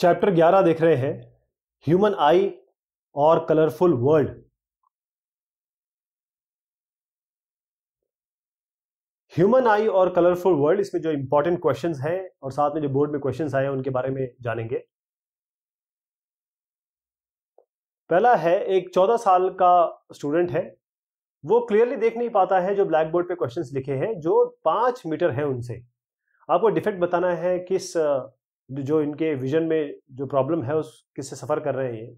chapter 11 देख रहे हैं ह्यूमन आई और कलरफुल वर्ल्ड ह्यूमन आई और कलरफुल वर्ल्ड इसमें जो इंपॉर्टेंट क्वेश्चंस हैं और साथ में जो बोर्ड में क्वेश्चंस आए हैं उनके बारे में जानेंगे पहला है एक 14 साल का स्टूडेंट है वो क्लियरली देख नहीं पाता है जो ब्लैक बोर्ड पे क्वेश्चंस लिखे हैं जो पांच मीटर है उनसे आपको डिफेक्ट बताना है किस जो इनके विजन में जो प्रॉब्लम है उस किससे सफ़र कर रहे हैं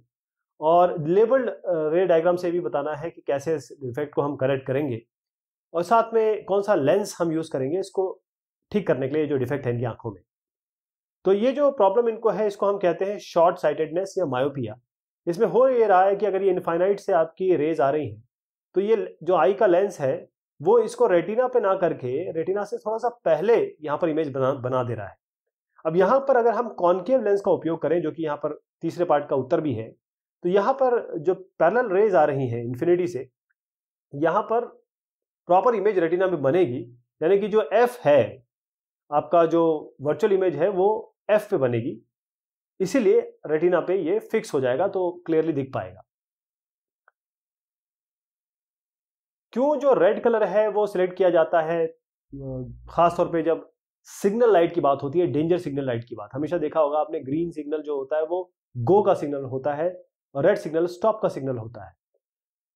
और लेबल्ड रे डायग्राम से भी बताना है कि कैसे इस डिफेक्ट को हम करेक्ट करेंगे और साथ में कौन सा लेंस हम यूज़ करेंगे इसको ठीक करने के लिए जो डिफेक्ट है इनकी आंखों में तो ये जो प्रॉब्लम इनको है इसको हम कहते हैं शॉर्ट साइटेडनेस या मायोपिया इसमें हो ये रहा है कि अगर ये इन्फाइनाइट से आपकी रेज आ रही हैं तो ये जो आई का लेंस है वो इसको रेटिना पे ना करके रेटिना से थोड़ा सा पहले यहाँ पर इमेज बना बना दे रहा है अब यहाँ पर अगर हम कॉन्केव लेंस का उपयोग करें जो कि यहाँ पर तीसरे पार्ट का उत्तर भी है तो यहाँ पर जो पैरल रेज आ रही हैं इन्फिनिटी से यहाँ पर प्रॉपर इमेज रेटिना में बनेगी यानी कि जो एफ है आपका जो वर्चुअल इमेज है वो एफ पे बनेगी इसीलिए रेटिना पे ये फिक्स हो जाएगा तो क्लियरली दिख पाएगा क्यों जो रेड कलर है वो सिलेक्ट किया जाता है खासतौर पे जब सिग्नल लाइट की बात होती है डेंजर सिग्नल लाइट की बात हमेशा देखा होगा आपने ग्रीन सिग्नल जो होता है वो गो का सिग्नल होता है और रेड सिग्नल स्टॉप का सिग्नल होता है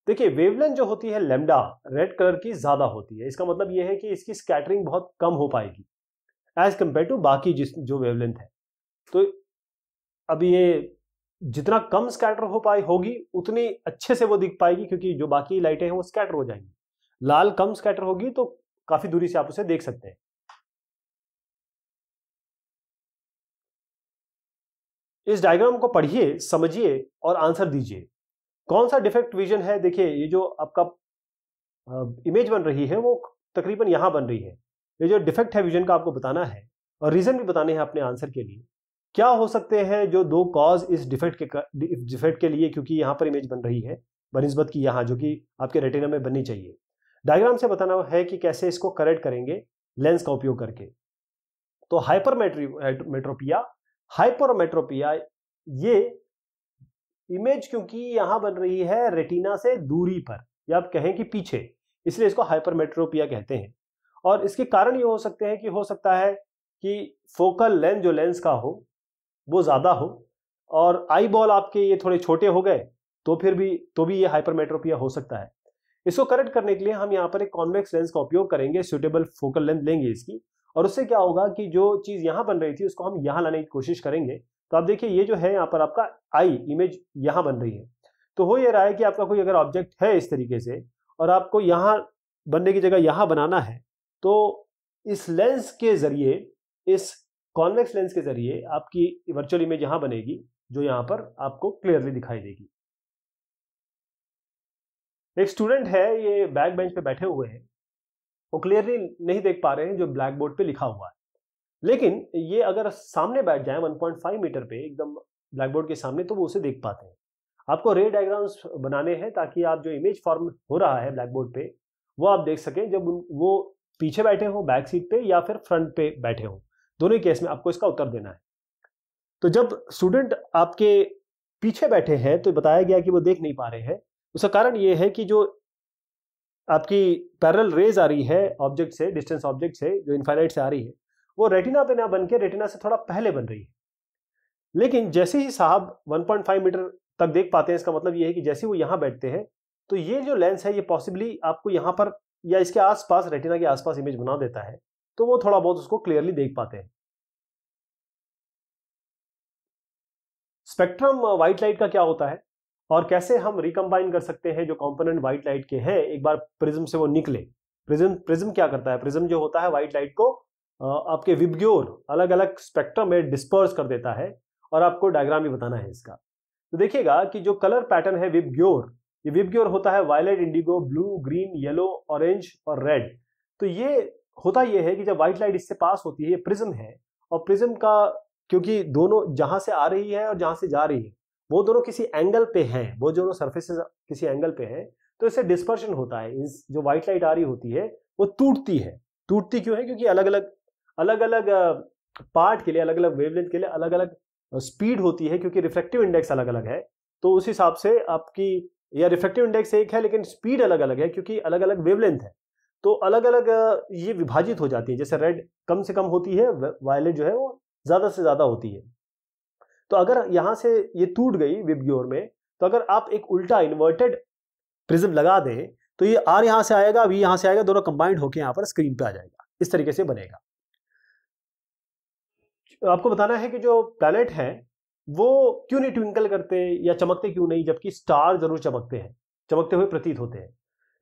देखिए वेवलेंथ जो होती है लेमडा रेड कलर की ज्यादा होती है इसका मतलब यह है कि इसकी स्कैटरिंग बहुत कम हो पाएगी एज कंपेयर टू बाकी जिस जो वेवलेंथ है तो अब ये जितना कम स्कैटर हो पाए होगी उतनी अच्छे से वो दिख पाएगी क्योंकि जो बाकी लाइटें हैं वो स्कैटर हो जाएंगी लाल कम स्कैटर होगी तो काफी दूरी से आप उसे देख सकते हैं इस डायग्राम को पढ़िए समझिए और आंसर दीजिए कौन सा डिफेक्ट विजन है देखिए ये जो आपका इमेज बन रही है वो तकरीबन यहाँ बन रही है ये जो डिफेक्ट है विजन का आपको बताना है और रीज़न भी बताने हैं अपने आंसर के लिए क्या हो सकते हैं जो दो कॉज इस डिफेक्ट के डिफेक्ट के लिए क्योंकि यहाँ पर इमेज बन रही है बनस्बत की यहाँ जो कि आपके रेटिना में बननी चाहिए डायग्राम से बताना है कि कैसे इसको करेक्ट करेंगे लेंस का उपयोग करके तो हाइपर मेट्रोपिया हाइपरमेट्रोपिया ये इमेज क्योंकि यहां बन रही है रेटिना से दूरी पर या आप कहें कि पीछे इसलिए इसको हाइपरमेट्रोपिया कहते हैं और इसके कारण ये हो सकते हैं कि हो सकता है कि फोकल लेंथ जो लेंस का हो वो ज़्यादा हो और आई बॉल आपके ये थोड़े छोटे हो गए तो फिर भी तो भी ये हाइपरमेट्रोपिया हो सकता है इसको करेक्ट करने के लिए हम यहाँ पर एक कॉन्वेक्स लेंस का उपयोग करेंगे सुटेबल फोकल लेंथ लेंगे इसकी और उससे क्या होगा कि जो चीज़ यहां बन रही थी उसको हम यहां लाने की कोशिश करेंगे तो आप देखिए ये जो है यहाँ पर आपका आई इमेज यहाँ बन रही है तो हो ये रहा है कि आपका कोई अगर ऑब्जेक्ट है इस तरीके से और आपको यहाँ बनने की जगह यहाँ बनाना है तो इस लेंस के ज़रिए इस कॉन्वेक्स लेंस के ज़रिए आपकी वर्चुअल इमेज यहाँ बनेगी जो यहाँ पर आपको क्लियरली दिखाई देगी एक स्टूडेंट है ये बैक बेंच पे बैठे हुए हैं वो क्लियरली नहीं देख पा रहे हैं जो ब्लैक बोर्ड पे लिखा हुआ है लेकिन ये अगर सामने बैठ जाए 1.5 मीटर पे एकदम ब्लैक बोर्ड के सामने तो वो उसे देख पाते हैं आपको रे डायग्राम्स बनाने हैं ताकि आप जो इमेज फॉर्म हो रहा है ब्लैक बोर्ड पे वो आप देख सकें जब उन वो पीछे बैठे हों बैक सीट पे या फिर फ्रंट पे बैठे हों दोनों केस में आपको इसका उत्तर देना है तो जब स्टूडेंट आपके पीछे बैठे हैं तो बताया गया कि वो देख नहीं पा रहे हैं उसका कारण ये है कि जो आपकी पैरल रेज आ रही है ऑब्जेक्ट से डिस्टेंस ऑब्जेक्ट से जो इन्फाइनाइट से आ रही है वो रेटिना पे ना बन के रेटिना से थोड़ा पहले बन रही है लेकिन जैसे ही साहब 1.5 मीटर तक देख पाते हैं इसका मतलब ये है कि जैसे वो यहाँ बैठते हैं तो ये जो लेंस है ये पॉसिबली आपको यहाँ पर या इसके आसपास रेटिना के आसपास इमेज बना देता है तो वो थोड़ा बहुत उसको क्लियरली देख पाते हैं स्पेक्ट्रम व्हाइट लाइट का क्या होता है और कैसे हम रिकम्बाइन कर सकते हैं जो कॉम्पोनेंट व्हाइट लाइट के हैं एक बार प्रिज्म से वो निकले प्रिज्म प्रिज्म क्या करता है प्रिज्म जो होता है व्हाइट लाइट को आपके विबग्योर अलग अलग स्पेक्ट्रम में डिस्पर्स कर देता है और आपको डायग्राम भी बताना है इसका तो देखिएगा कि जो कलर पैटर्न है विबग्योर ये विबग्योर होता है violet indigo blue green yellow orange और रेड तो ये होता ये है कि जब व्हाइट लाइट इससे पास होती है ये प्रिज्म है और प्रिज्म का क्योंकि दोनों जहां से आ रही है और जहां से जा रही है वो दोनों किसी एंगल पे हैं वो दोनों सर्फेसिस किसी एंगल पे हैं तो इससे डिस्पर्शन होता है इस जो व्हाइट लाइट आ रही होती है वो टूटती है टूटती क्यों है क्योंकि अलग अलग अलग अलग पार्ट के लिए अलग अलग वेवलेंथ के लिए अलग अलग स्पीड होती है क्योंकि रिफ्लेक्टिव इंडेक्स अलग अलग है तो उस हिसाब से आपकी या रिफ्लेक्टिव इंडेक्स एक है लेकिन स्पीड अलग अलग है क्योंकि अलग अलग वेवलेंथ है तो अलग अलग ये विभाजित हो जाती है जैसे रेड कम से कम होती है वायलेट जो है वो ज़्यादा से ज़्यादा होती है तो अगर यहां से ये टूट गई विबग्योर ग्योर में तो अगर आप एक उल्टा इन्वर्टेड प्रिज्म लगा दें तो ये आर यहां से आएगा वी यहां से आएगा दोनों कंबाइंड होकर यहां पर स्क्रीन पे आ जाएगा इस तरीके से बनेगा आपको बताना है कि जो प्लैनेट है वो क्यों नहीं ट्विंकल करते या चमकते क्यों नहीं जबकि स्टार जरूर चमकते हैं चमकते हुए प्रतीत होते हैं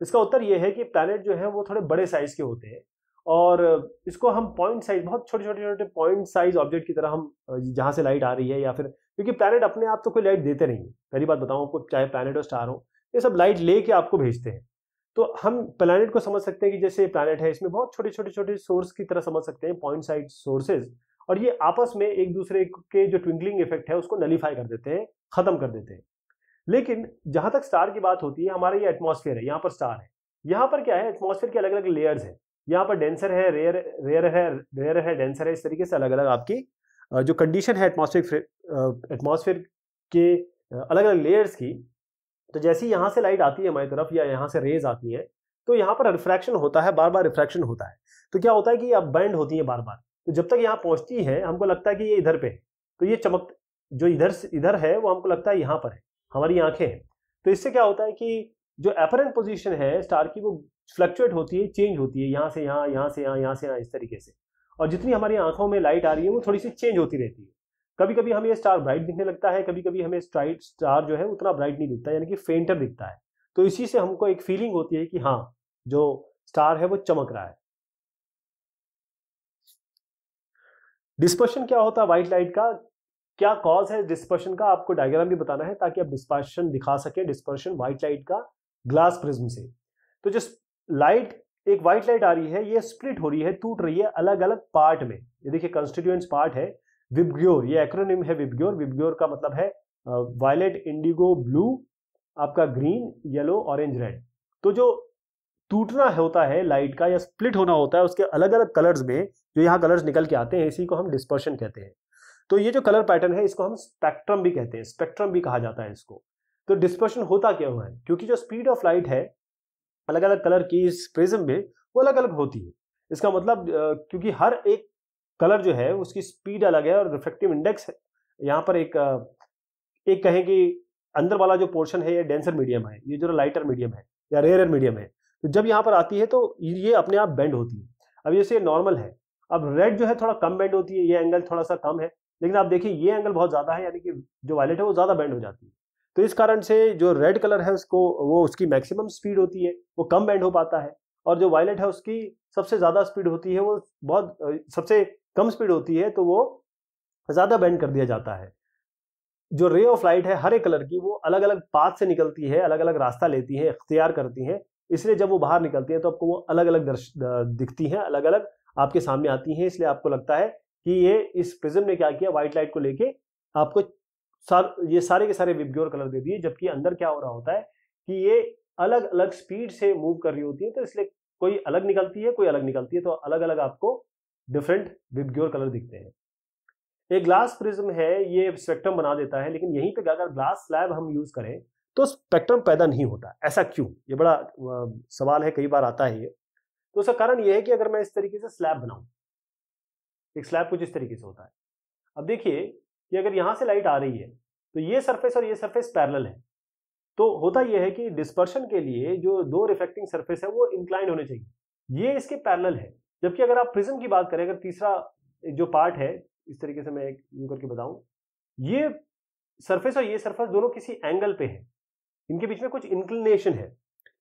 इसका उत्तर यह है कि प्लैनेट जो है वो थोड़े बड़े साइज के होते हैं और इसको हम पॉइंट साइज बहुत छोटे छोटे छोटे पॉइंट साइज ऑब्जेक्ट की तरह हम जहाँ से लाइट आ रही है या फिर क्योंकि प्लानट अपने आप तो कोई लाइट देते नहीं पहली बात बताऊँ आपको चाहे प्लानट और स्टार हो ये सब लाइट ले के आपको भेजते हैं तो हम प्लानट को समझ सकते हैं कि जैसे प्लानट है इसमें बहुत छोटे छोटे छोटे सोर्स की तरह समझ सकते हैं पॉइंट साइज सोर्सेज और ये आपस में एक दूसरे के जो ट्विंकलिंग इफेक्ट है उसको नलीफाई कर देते हैं खत्म कर देते हैं लेकिन जहां तक स्टार की बात होती है हमारा ये एटमॉस्फेयर है यहाँ पर स्टार है यहाँ पर क्या है एटमॉस्फेयर के अलग अलग लेयर्स हैं यहाँ पर डेंसर है रेयर रेयर है रेयर है डेंसर है इस तरीके से अलग अलग आपकी जो कंडीशन है एटमोसफेयर एटमोसफेयर के अलग अलग लेयर्स की तो जैसे ही यहाँ से लाइट आती है हमारी तरफ या यहाँ से रेज आती है तो यहाँ पर रिफ्रैक्शन होता है बार बार रिफ्रैक्शन होता है तो क्या होता है कि अब बैंड होती है बार बार तो जब तक यहाँ पहुँचती है हमको लगता है कि ये इधर पे है तो ये चमक जो इधर इधर है वो हमको लगता है यहाँ पर है हमारी आंखें हैं तो इससे क्या होता है कि जो अपरेंट पोजीशन है स्टार की वो फ्लक्चुएट होती है चेंज होती है यहाँ से यहाँ यहाँ से यहाँ यहाँ से यहाँ इस तरीके से और जितनी हमारी आंखों में लाइट आ रही है वो थोड़ी सी चेंज होती रहती है कभी कभी हमें स्टार ब्राइट दिखने लगता है कभी कभी हमें स्ट्राइट स्टार जो है उतना ब्राइट नहीं दिखता यानी कि फेंटर दिखता है तो इसी से हमको एक फीलिंग होती है कि हाँ जो स्टार है वो चमक रहा है डिस्पर्शन क्या होता है व्हाइट लाइट का क्या कॉज है डिस्पर्शन का आपको डायग्राम भी बताना है ताकि आप डिस्पर्शन दिखा सके डिस्पर्शन व्हाइट लाइट का ग्लास प्रिज्म से तो जिस लाइट एक व्हाइट लाइट आ रही है ये स्प्लिट हो रही है टूट रही है अलग अलग पार्ट में ये देखिए कंस्टिट्यूएंट्स पार्ट है विबग्योर ये एक्रोनिम है विबग्योर विबग्योर का मतलब है वायलेट इंडिगो ब्लू आपका ग्रीन येलो ऑरेंज रेड तो जो टूटना होता है लाइट का या स्प्लिट होना होता है उसके अलग अलग कलर्स में जो यहाँ कलर्स निकल के आते हैं इसी को हम डिस्पर्शन कहते हैं तो ये जो कलर पैटर्न है इसको हम स्पेक्ट्रम भी कहते हैं स्पेक्ट्रम भी कहा जाता है इसको तो डिस्पर्शन होता क्या हुआ है क्योंकि जो स्पीड ऑफ लाइट है अलग अलग कलर की इस प्रिज्म में वो अलग अलग होती है इसका मतलब क्योंकि हर एक कलर जो है उसकी स्पीड अलग है और रिफ्लेक्टिव इंडेक्स है यहाँ पर एक एक कहें कि अंदर वाला जो पोर्शन है ये डेंसर मीडियम है ये जो लाइटर मीडियम है या रेयर मीडियम है तो जब यहाँ पर आती है तो ये अपने आप बेंड होती है अब जैसे नॉर्मल है अब रेड जो है थोड़ा कम बेंड होती है ये एंगल थोड़ा सा कम है लेकिन आप देखिए ये एंगल बहुत ज़्यादा है यानी कि जो वायलेट है वो ज़्यादा बेंड हो जाती है तो इस कारण से जो रेड कलर है उसको वो उसकी मैक्सिमम स्पीड होती है वो कम बैंड हो पाता है और जो वायलेट है उसकी सबसे ज़्यादा स्पीड होती है वो बहुत सबसे कम स्पीड होती है तो वो ज़्यादा बैंड कर दिया जाता है जो रे ऑफ लाइट है हरे कलर की वो अलग अलग पाथ से निकलती है अलग अलग रास्ता लेती है इख्तियार करती है इसलिए जब वो बाहर निकलती है तो आपको वो अलग अलग दर्श दिखती हैं अलग अलग आपके सामने आती हैं इसलिए आपको लगता है कि ये इस प्रिज्म ने क्या किया वाइट लाइट को लेके आपको सार ये सारे के सारे विबग्योर कलर दे दिए जबकि अंदर क्या हो रहा होता है कि ये अलग अलग स्पीड से मूव कर रही होती है तो इसलिए कोई अलग निकलती है कोई अलग निकलती है तो अलग अलग आपको डिफरेंट विबग्योर कलर दिखते हैं एक ग्लास प्रिज्म है ये स्पेक्ट्रम बना देता है लेकिन यहीं पे अगर ग्लास स्लैब हम यूज करें तो स्पेक्ट्रम पैदा नहीं होता ऐसा क्यों ये बड़ा सवाल है कई बार आता है ये तो उसका कारण यह है कि अगर मैं इस तरीके से स्लैब बनाऊं एक स्लैब कुछ इस तरीके से होता है अब देखिए कि अगर यहां से लाइट आ रही है तो ये सरफेस और ये सरफेस पैरल है तो होता यह है कि डिस्पर्शन के लिए जो दो रिफ्लेक्टिंग सरफेस है वो इंक्लाइंड होने चाहिए ये इसके पैरल है जबकि अगर आप प्रिज्म की बात करें अगर तीसरा जो पार्ट है इस तरीके से मैं एक यू करके बताऊं ये सरफेस और ये सरफेस दोनों किसी एंगल पे है इनके बीच में कुछ इंक्लिनेशन है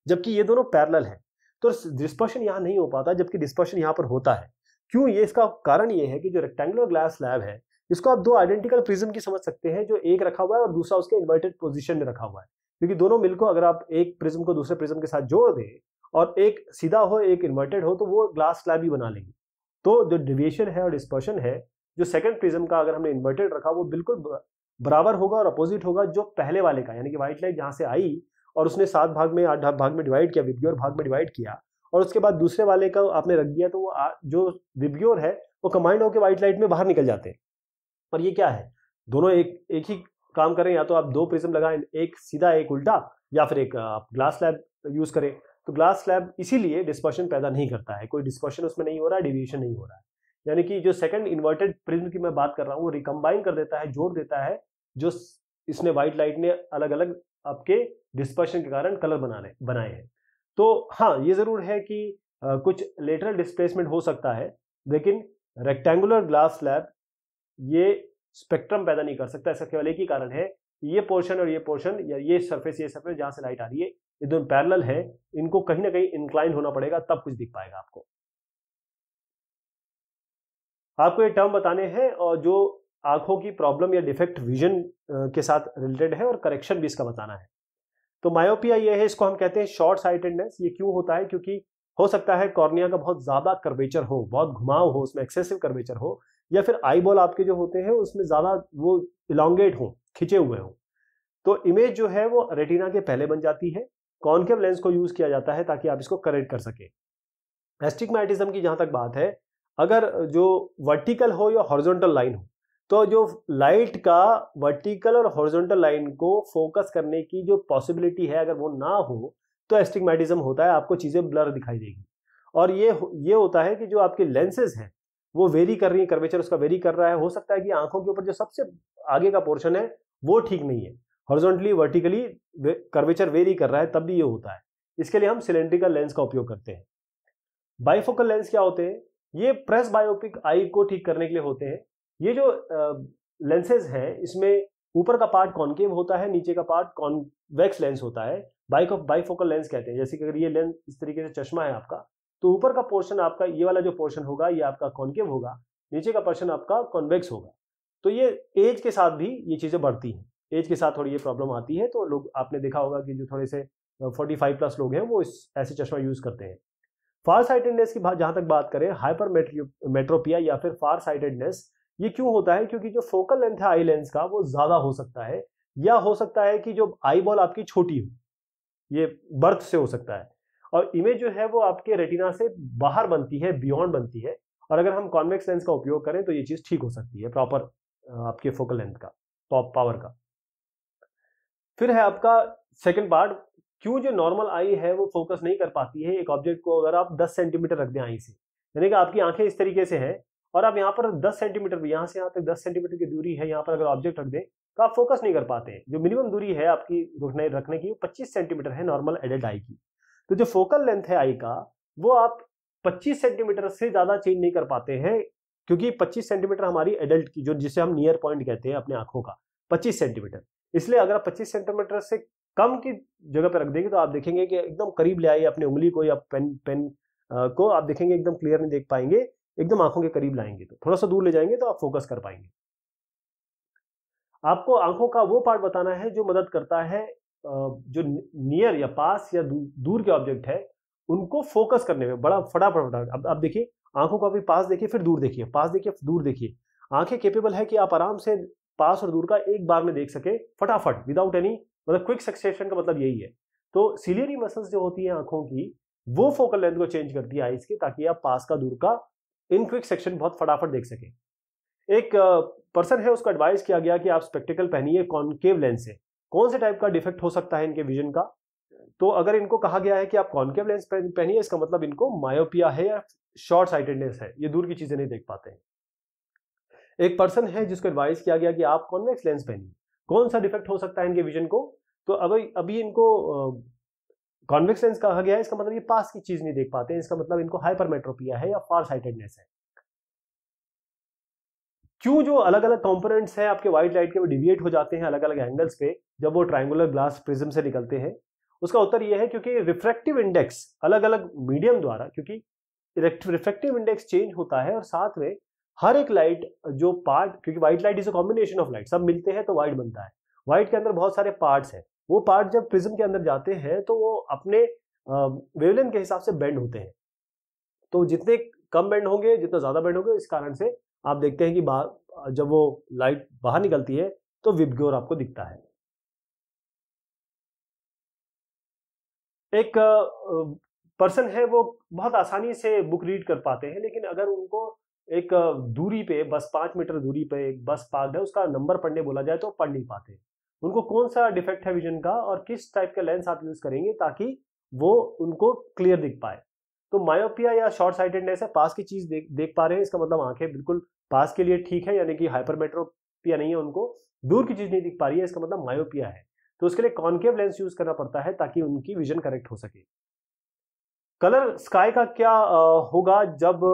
जबकि ये दोनों पैरल है तो डिस्पर्शन यहाँ नहीं हो पाता जबकि डिस्पर्शन यहाँ पर होता है क्यों ये इसका कारण ये है कि जो रेक्टेंगुलर ग्लास स्लैब है इसको आप दो आइडेंटिकल प्रिज्म की समझ सकते हैं जो एक रखा हुआ है और दूसरा उसके इन्वर्टेड पोजिशन में रखा हुआ है क्योंकि दोनों मिल को अगर आप एक प्रिज्म को दूसरे प्रिज्म के साथ जोड़ दें और एक सीधा हो एक इन्वर्टेड हो तो वो ग्लास स्लैब ही बना लेंगे तो जो डिविएशन है और डिस्पर्शन है जो सेकंड प्रिज्म का अगर हमने इन्वर्टेड रखा वो बिल्कुल बराबर होगा और अपोजिट होगा जो पहले वाले का यानी कि व्हाइट लाइट जहाँ से आई और उसने सात भाग में आठ भाग में डिवाइड किया विब्योर भाग में डिवाइड किया और उसके बाद दूसरे वाले का आपने रख दिया तो वो जो विब्योर है वो कंबाइंड होकर व्हाइट लाइट में बाहर निकल जाते हैं पर ये क्या है दोनों एक एक ही काम करें या तो आप दो प्रिज्म लगाएं एक सीधा एक उल्टा या फिर एक आप ग्लास स्लैब यूज करें तो ग्लास स्लैब इसीलिए डिस्पर्शन पैदा नहीं करता है कोई डिस्पर्शन उसमें नहीं हो रहा है डिविएशन नहीं हो रहा है यानी कि जो सेकंड इन्वर्टेड प्रिज्म की मैं बात कर रहा हूँ वो रिकम्बाइन कर देता है जोड़ देता है जो इसने व्हाइट लाइट ने अलग अलग आपके डिस्पर्शन के कारण कलर बनाने बनाए हैं तो हाँ ये ज़रूर है कि आ, कुछ लेटरल डिस्प्लेसमेंट हो सकता है लेकिन रेक्टेंगुलर ग्लास स्लैब ये स्पेक्ट्रम पैदा नहीं कर सकता ऐसा केवल एक ही कारण है ये पोर्शन और ये पोर्शन या ये सरफेस ये सरफेस जहां से लाइट आ रही है ये दोनों पैरेलल है इनको कहीं ना कहीं इंक्लाइन होना पड़ेगा तब कुछ दिख पाएगा आपको आपको ये टर्म बताने हैं और जो आंखों की प्रॉब्लम या डिफेक्ट विजन के साथ रिलेटेड है और करेक्शन भी इसका बताना है तो मायोपिया ये है इसको हम कहते हैं शॉर्ट साइटेडनेस ये क्यों होता है क्योंकि हो सकता है कॉर्निया का बहुत ज्यादा कर्वेचर हो बहुत घुमाव हो उसमें एक्सेसिव कर्वेचर हो या फिर आई बॉल आपके जो होते हैं उसमें ज़्यादा वो इलांगेट हों खिंचे हुए हों तो इमेज जो है वो रेटिना के पहले बन जाती है कॉन्केव लेंस को यूज़ किया जाता है ताकि आप इसको करेक्ट कर सकें एस्टिग्मेटिज्म की जहाँ तक बात है अगर जो वर्टिकल हो या हॉर्जोंटल लाइन हो तो जो लाइट का वर्टिकल और हॉर्जोंटल लाइन को फोकस करने की जो पॉसिबिलिटी है अगर वो ना हो तो एस्टिग्मेटिज्म होता है आपको चीज़ें ब्लर दिखाई देगी और ये ये होता है कि जो आपके लेंसेज हैं वो वेरी कर रही है कर्वेचर उसका वेरी कर रहा है हो सकता है कि आंखों के ऊपर जो सबसे आगे का पोर्शन है वो ठीक नहीं है हॉरिजॉन्टली वर्टिकली कर्वेचर वेरी कर रहा है तब भी ये होता है इसके लिए हम सिलेंड्रिकल लेंस का उपयोग करते हैं बाइफोकल लेंस क्या होते हैं ये प्रेस बायोपिक आई को ठीक करने के लिए होते हैं ये जो लेंसेज uh, हैं इसमें ऊपर का पार्ट कॉन्केव होता है नीचे का पार्ट कॉन्वेक्स लेंस होता है बाइक ऑफ बाइफोकल लेंस कहते हैं जैसे कि अगर ये लेंस इस तरीके से चश्मा है आपका तो ऊपर का पोर्शन आपका ये वाला जो पोर्शन होगा ये आपका कॉन्केव होगा नीचे का पोर्शन आपका कॉन्वेक्स होगा तो ये एज के साथ भी ये चीज़ें बढ़ती हैं एज के साथ थोड़ी ये प्रॉब्लम आती है तो लोग आपने देखा होगा कि जो थोड़े से 45 प्लस लोग हैं वो इस ऐसे चश्मा यूज़ करते हैं फार साइटेडनेस की जहाँ तक बात करें हाइपर मेट्रोपिया या फिर फार साइटेडनेस ये क्यों होता है क्योंकि जो फोकल लेंथ है आई लेंस का वो ज़्यादा हो सकता है या हो सकता है कि जो आई बॉल आपकी छोटी हो ये बर्थ से हो सकता है और इमेज जो है वो आपके रेटिना से बाहर बनती है बियॉन्ड बनती है और अगर हम कॉन्वेक्स लेंस का उपयोग करें तो ये चीज़ ठीक हो सकती है प्रॉपर आपके फोकल लेंथ का टॉप पावर का फिर है आपका सेकेंड पार्ट क्यों जो नॉर्मल आई है वो फोकस नहीं कर पाती है एक ऑब्जेक्ट को अगर आप 10 सेंटीमीटर रख दें आई से यानी कि आपकी आंखें इस तरीके से हैं और आप यहाँ पर 10 सेंटीमीटर यहाँ से यहाँ तक 10 सेंटीमीटर की दूरी है यहाँ पर अगर ऑब्जेक्ट रख दें तो आप फोकस नहीं कर पाते हैं जो मिनिमम दूरी है आपकी रुकने रखने की वो 25 सेंटीमीटर है नॉर्मल एडल्ट आई की तो जो फोकल लेंथ है आई का वो आप 25 सेंटीमीटर से ज़्यादा चेंज नहीं कर पाते हैं क्योंकि 25 सेंटीमीटर हमारी एडल्ट की जो जिसे हम नियर पॉइंट कहते हैं अपने आंखों का 25 सेंटीमीटर इसलिए अगर आप 25 सेंटीमीटर से कम की जगह पर रख देंगे तो आप देखेंगे कि एकदम करीब ले आइए अपनी उंगली को या पेन पेन को आप देखेंगे एकदम क्लियर नहीं देख पाएंगे एकदम आंखों के करीब लाएंगे तो थोड़ा सा दूर ले जाएंगे तो आप फोकस कर पाएंगे आपको आंखों का वो पार्ट बताना है जो मदद करता है जो नियर या पास या दूर के ऑब्जेक्ट है उनको फोकस करने में बड़ा फटाफट फटा अब आप देखिए आंखों को भी पास देखिए फिर दूर देखिए पास देखिए दूर देखिए आंखें केपेबल है कि आप आराम से पास और दूर का एक बार में देख सके फटाफट विदाउट एनी मतलब क्विक सक्सेशन का मतलब यही है तो सिलियरी मसल्स जो होती है आंखों की वो फोकल लेंथ को चेंज करती है आइज के ताकि आप पास का दूर का इन क्विक सेक्शन बहुत फटाफट देख सके एक पर्सन है उसको एडवाइस किया गया कि आप स्पेक्टिकल पहनिए कॉन्केव लेंस से कौन से टाइप का डिफेक्ट हो सकता है इनके विजन का तो अगर इनको कहा गया है कि आप कॉन्केव लेंस पहनिए इसका मतलब इनको मायोपिया है या शॉर्ट साइटेडनेस है ये दूर की चीजें नहीं देख पाते हैं एक पर्सन है जिसको एडवाइस किया गया कि आप कॉन्वेक्स लेंस पहनिए कौन सा डिफेक्ट हो सकता है इनके विजन को तो अभी अभी इनको कॉन्वेक्स लेंस कहा गया है इसका मतलब ये पास की चीज नहीं देख पाते हैं इसका मतलब इनको हाइपरमेट्रोपिया है या फार साइटेडनेस है क्यों जो अलग अलग कंपोनेंट्स हैं आपके व्हाइट लाइट के वो डिविएट हो जाते हैं अलग अलग एंगल्स पे जब वो ट्राइंगुलर ग्लास प्रिज्म से निकलते हैं उसका उत्तर यह है क्योंकि रिफ्रैक्टिव इंडेक्स अलग अलग मीडियम द्वारा क्योंकि रिफ्रैक्टिव इंडेक्स चेंज होता है और साथ में हर एक लाइट जो पार्ट क्योंकि white light is a combination of light सब मिलते हैं तो व्हाइट बनता है व्हाइट के अंदर बहुत सारे पार्ट्स हैं वो पार्ट जब प्रिज्म के अंदर जाते हैं तो वो अपने वेवलेंथ के हिसाब से बेंड होते हैं तो जितने कम बेंड होंगे जितना ज्यादा बेंड होंगे इस कारण से आप देखते हैं कि जब वो लाइट बाहर निकलती है तो विबग्योर आपको दिखता है एक पर्सन है वो बहुत आसानी से बुक रीड कर पाते हैं लेकिन अगर उनको एक दूरी पे बस पाँच मीटर दूरी पे एक बस पार्क है उसका नंबर पढ़ने बोला जाए तो पढ़ नहीं पाते उनको कौन सा डिफेक्ट है विजन का और किस टाइप का लेंस आप यूज करेंगे ताकि वो उनको क्लियर दिख पाए तो मायोपिया या शॉर्ट साइटेडनेस है पास की चीज देख देख पा रहे हैं इसका मतलब आंखें बिल्कुल पास के लिए ठीक है यानी कि हाइपरमेट्रोपिया नहीं है उनको दूर की चीज नहीं दिख पा रही है इसका मतलब मायोपिया है तो उसके लिए कॉन्केव लेंस यूज करना पड़ता है ताकि उनकी विजन करेक्ट हो सके कलर स्काई का क्या होगा जब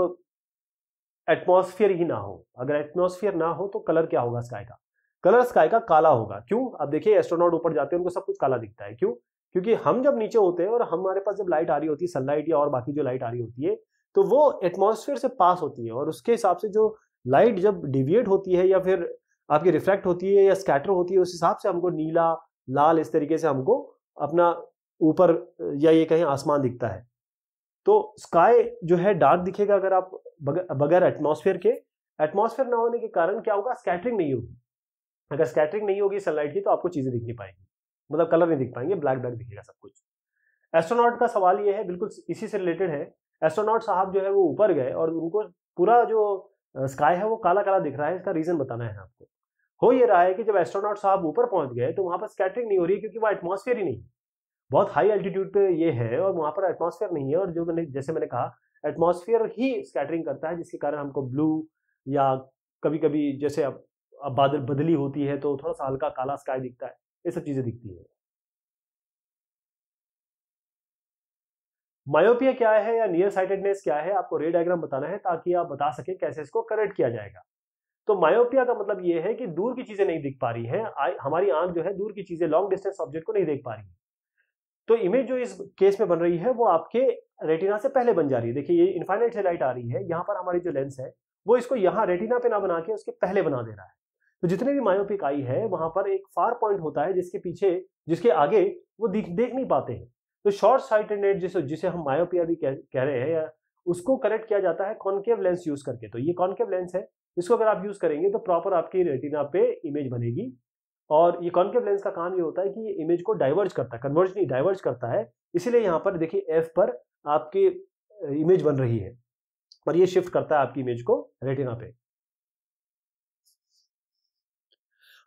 एटमोस्फियर ही ना हो अगर एटमोस्फियर ना हो तो कलर क्या होगा स्काई का कलर स्काई का काला होगा क्यों अब देखिए एस्ट्रोनॉट ऊपर जाते हैं उनको सब कुछ काला दिखता है क्यों क्योंकि हम जब नीचे होते हैं और हमारे पास जब लाइट आ रही होती है सनलाइट या और बाकी जो लाइट आ रही होती है तो वो एटमोस्फियर से पास होती है और उसके हिसाब से जो लाइट जब डिविएट होती है या फिर आपकी रिफ्लेक्ट होती है या स्कैटर होती है उस हिसाब से हमको नीला लाल इस तरीके से हमको अपना ऊपर या ये कहें आसमान दिखता है तो स्काई जो है डार्क दिखेगा अगर आप बगैर एटमॉस्फेयर के एटमॉस्फेयर ना होने के कारण क्या होगा स्कैटरिंग नहीं होगी अगर स्कैटरिंग नहीं होगी सनलाइट की तो आपको चीजें दिख नहीं पाएंगी मतलब कलर नहीं दिख पाएंगे ब्लैक ब्लैक दिखेगा सब कुछ एस्ट्रोनॉट का सवाल ये है बिल्कुल इसी से रिलेटेड है एस्ट्रोनॉट साहब जो है वो ऊपर गए और उनको पूरा जो स्काई है वो काला काला दिख रहा है इसका रीजन बताना है आपको हो ये रहा है कि जब एस्ट्रोनॉट साहब ऊपर पहुंच गए तो वहां पर स्कैटरिंग नहीं हो रही है क्योंकि वहाँ एटमोसफियर ही नहीं बहुत हाई एल्टीट्यूड पे ये है और वहां पर एटमोसफियर नहीं है और जो मैंने जैसे मैंने कहा एटमोसफियर ही स्कैटरिंग करता है जिसके कारण हमको ब्लू या कभी कभी जैसे अब अब बादल बदली होती है तो थोड़ा सा हल्का काला स्काई दिखता है ये सब चीज़ें दिखती है मायोपिया क्या है या नियर साइटेडनेस क्या है आपको रे डायग्राम बताना है ताकि आप बता सके कैसे इसको करेक्ट किया जाएगा तो मायोपिया का मतलब यह है कि दूर की चीजें नहीं दिख पा रही है हमारी आंख जो है दूर की चीजें लॉन्ग डिस्टेंस ऑब्जेक्ट को नहीं देख पा रही है तो इमेज जो इस केस में बन रही है वो आपके रेटिना से पहले बन जा रही है देखिए ये इन्फाइनाइट से लाइट आ रही है यहाँ पर हमारी जो लेंस है वो इसको यहाँ रेटिना पे ना बना के उसके पहले बना दे रहा है तो जितने भी मायोपिक आई है वहां पर एक फार पॉइंट होता है जिसके पीछे जिसके आगे वो देख नहीं पाते हैं तो शॉर्ट साइटेड नेट जिसे जिसे हम मायोपिया भी कह, कह रहे हैं या उसको करेक्ट किया जाता है कॉन्केव लेंस यूज करके तो ये कॉन्केव लेंस है इसको अगर आप यूज करेंगे तो प्रॉपर आपकी रेटिना पे इमेज बनेगी और ये कॉन्केव लेंस का काम ये होता है कि ये इमेज को डाइवर्ज करता है कन्वर्ज नहीं डाइवर्ज करता है इसीलिए यहाँ पर देखिए एफ पर आपकी इमेज बन रही है और ये शिफ्ट करता है आपकी इमेज को रेटिना पे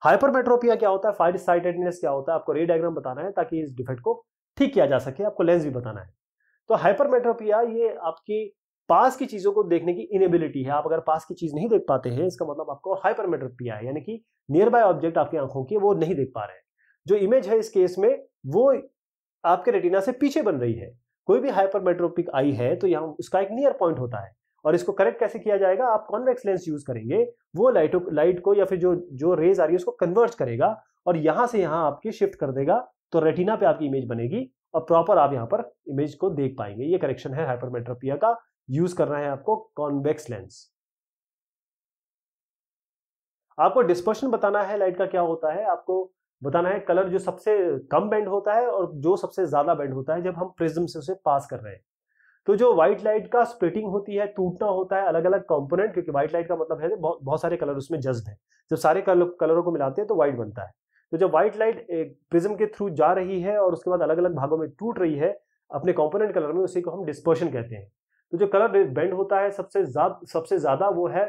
हाइपरमेट्रोपिया क्या होता है फाइड साइटेडनेस क्या होता है आपको रे डायग्राम बताना है ताकि इस डिफेक्ट को ठीक किया जा सके आपको लेंस भी बताना है तो हाइपरमेट्रोपिया ये आपकी पास की चीज़ों को देखने की इनेबिलिटी है आप अगर पास की चीज़ नहीं देख पाते हैं इसका मतलब आपको हाइपरमेट्रोपिया है यानी कि नियर बाय ऑब्जेक्ट आपकी आंखों की वो नहीं देख पा रहे हैं जो इमेज है इस केस में वो आपके रेटिना से पीछे बन रही है कोई भी हाइपरमेट्रोपिक आई है तो यहाँ उसका एक नियर पॉइंट होता है और इसको करेक्ट कैसे किया जाएगा आप कॉन्वेक्स लेंस यूज करेंगे वो लाइट लाइट को या फिर जो जो रेज आ रही है उसको कन्वर्ट करेगा और यहां से यहां आपकी शिफ्ट कर देगा तो रेटिना पे आपकी इमेज बनेगी और प्रॉपर आप यहाँ पर इमेज को देख पाएंगे ये करेक्शन है हाइपरमेट्रोपिया का यूज करना है आपको कॉन्वेक्स लेंस आपको डिस्पर्शन बताना है लाइट का क्या होता है आपको बताना है कलर जो सबसे कम बेंड होता है और जो सबसे ज्यादा बेंड होता है जब हम प्रिज्म से उसे पास कर रहे हैं तो जो व्हाइट लाइट का स्प्लिटिंग होती है टूटना होता है अलग अलग कंपोनेंट क्योंकि व्हाइट लाइट का मतलब है बहुत सारे कलर उसमें जज्ड है जब सारे कलर कलरों को मिलाते हैं तो व्हाइट बनता है तो जब व्हाइट लाइट एक प्रिज्म के थ्रू जा रही है और उसके बाद अलग अलग भागों में टूट रही है अपने कॉम्पोनेंट कलर में उसी को हम डिस्पर्शन कहते हैं तो जो कलर बेंड होता है सबसे ज्यादा सबसे ज्यादा वो है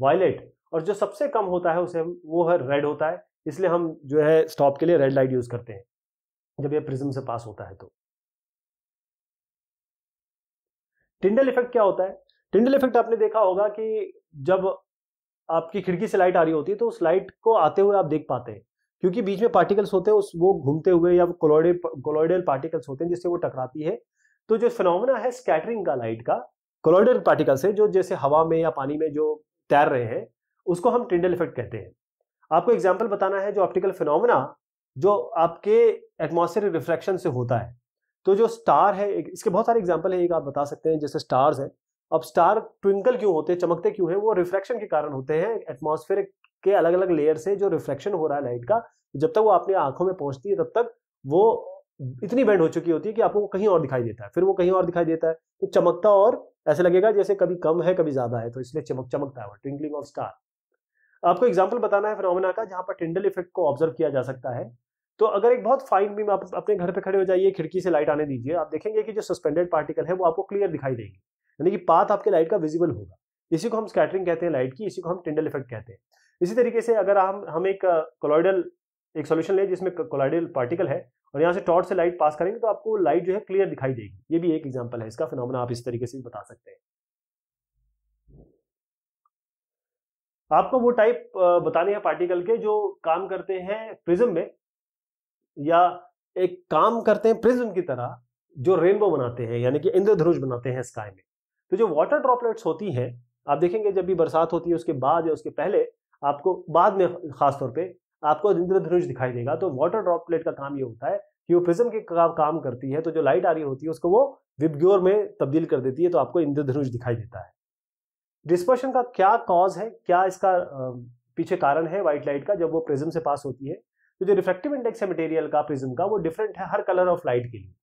वायलेट और जो सबसे कम होता है उसे हम वो है रेड होता है इसलिए हम जो है स्टॉप के लिए रेड लाइट यूज करते हैं जब ये प्रिज्म से पास होता है तो टिंडल इफेक्ट क्या होता है टिंडल इफेक्ट आपने देखा होगा कि जब आपकी खिड़की से लाइट आ रही होती है तो उस लाइट को आते हुए आप देख पाते हैं क्योंकि बीच में पार्टिकल्स होते हैं उस वो घूमते हुए या कोलोइडल कोलोइडल पार्टिकल्स होते हैं जिससे वो टकराती है तो जो फिनोमेना है स्कैटरिंग का लाइट का कोलोइडल पार्टिकल से जो जैसे हवा में या पानी में जो तैर रहे हैं उसको हम टिंडल इफेक्ट कहते हैं आपको एग्जाम्पल बताना है जो ऑप्टिकल फिनोमेना जो आपके एटमोसफेयर रिफ्लेक्शन से होता है तो जो स्टार है इसके बहुत सारे एग्जाम्पल है एक आप बता सकते हैं जैसे स्टार्स हैं अब स्टार ट्विंकल क्यों होते हैं चमकते क्यों हैं वो रिफ्रैक्शन के कारण होते हैं एटमॉस्फेरिक के अलग अलग लेयर से जो रिफ्लेक्शन हो रहा है लाइट का जब तक वो आपने आंखों में पहुंचती है तब तक वो इतनी बैंड हो चुकी होती है कि आपको कहीं और दिखाई देता है फिर वो कहीं और दिखाई देता है तो चमकता और ऐसे लगेगा जैसे कभी कम है कभी ज्यादा है तो इसलिए चमक चमकता है वो ट्विंकलिंग ऑफ स्टार आपको एग्जाम्पल बताना है फिनोमिना का जहां पर टिंडल इफेक्ट को ऑब्जर्व किया जा सकता है तो अगर एक बहुत फाइन बीम आप अपने घर पर खड़े हो जाइए खिड़की से लाइट आने दीजिए आप देखेंगे कि जो सस्पेंडेड पार्टिकल है वो आपको क्लियर दिखाई देंगे यानी कि पाथ आपके लाइट का विजिबल होगा इसी को हम स्कैटरिंग कहते हैं लाइट की इसी को हम टिंडल इफेक्ट कहते हैं इसी तरीके से अगर हम हम एक कोलाइडल एक सोल्यूशन लें जिसमें कोलाइडल पार्टिकल है और यहाँ से टॉर्च से लाइट पास करेंगे तो आपको लाइट जो है क्लियर दिखाई देगी ये भी एक एग्जाम्पल है इसका फिनोमना आप इस तरीके से भी बता सकते हैं आपको वो टाइप बताने हैं पार्टिकल के जो काम करते हैं प्रिज्म में या एक काम करते हैं प्रिज्म की तरह जो रेनबो बनाते हैं यानी कि इंद्रधनुष बनाते हैं स्काई में तो जो वाटर ड्रॉपलेट्स होती हैं आप देखेंगे जब भी बरसात होती है उसके बाद या उसके पहले आपको बाद में खासतौर पर आपको इंद्रधनुष दिखाई देगा तो वाटर ड्रॉपलेट का काम ये होता है कि वो प्रिज्म के का, काम करती है तो जो लाइट आ रही होती है उसको वो विबग्योर में तब्दील कर देती है तो आपको इंद्रधनुष दिखाई देता है डिस्पर्शन का क्या कॉज है क्या इसका पीछे कारण है व्हाइट लाइट का जब वो प्रिज्म से पास होती है तो जो रिफ्रेक्टिव इंडेक्स है मटेरियल का प्रिज्म का वो डिफरेंट है हर कलर ऑफ लाइट के लिए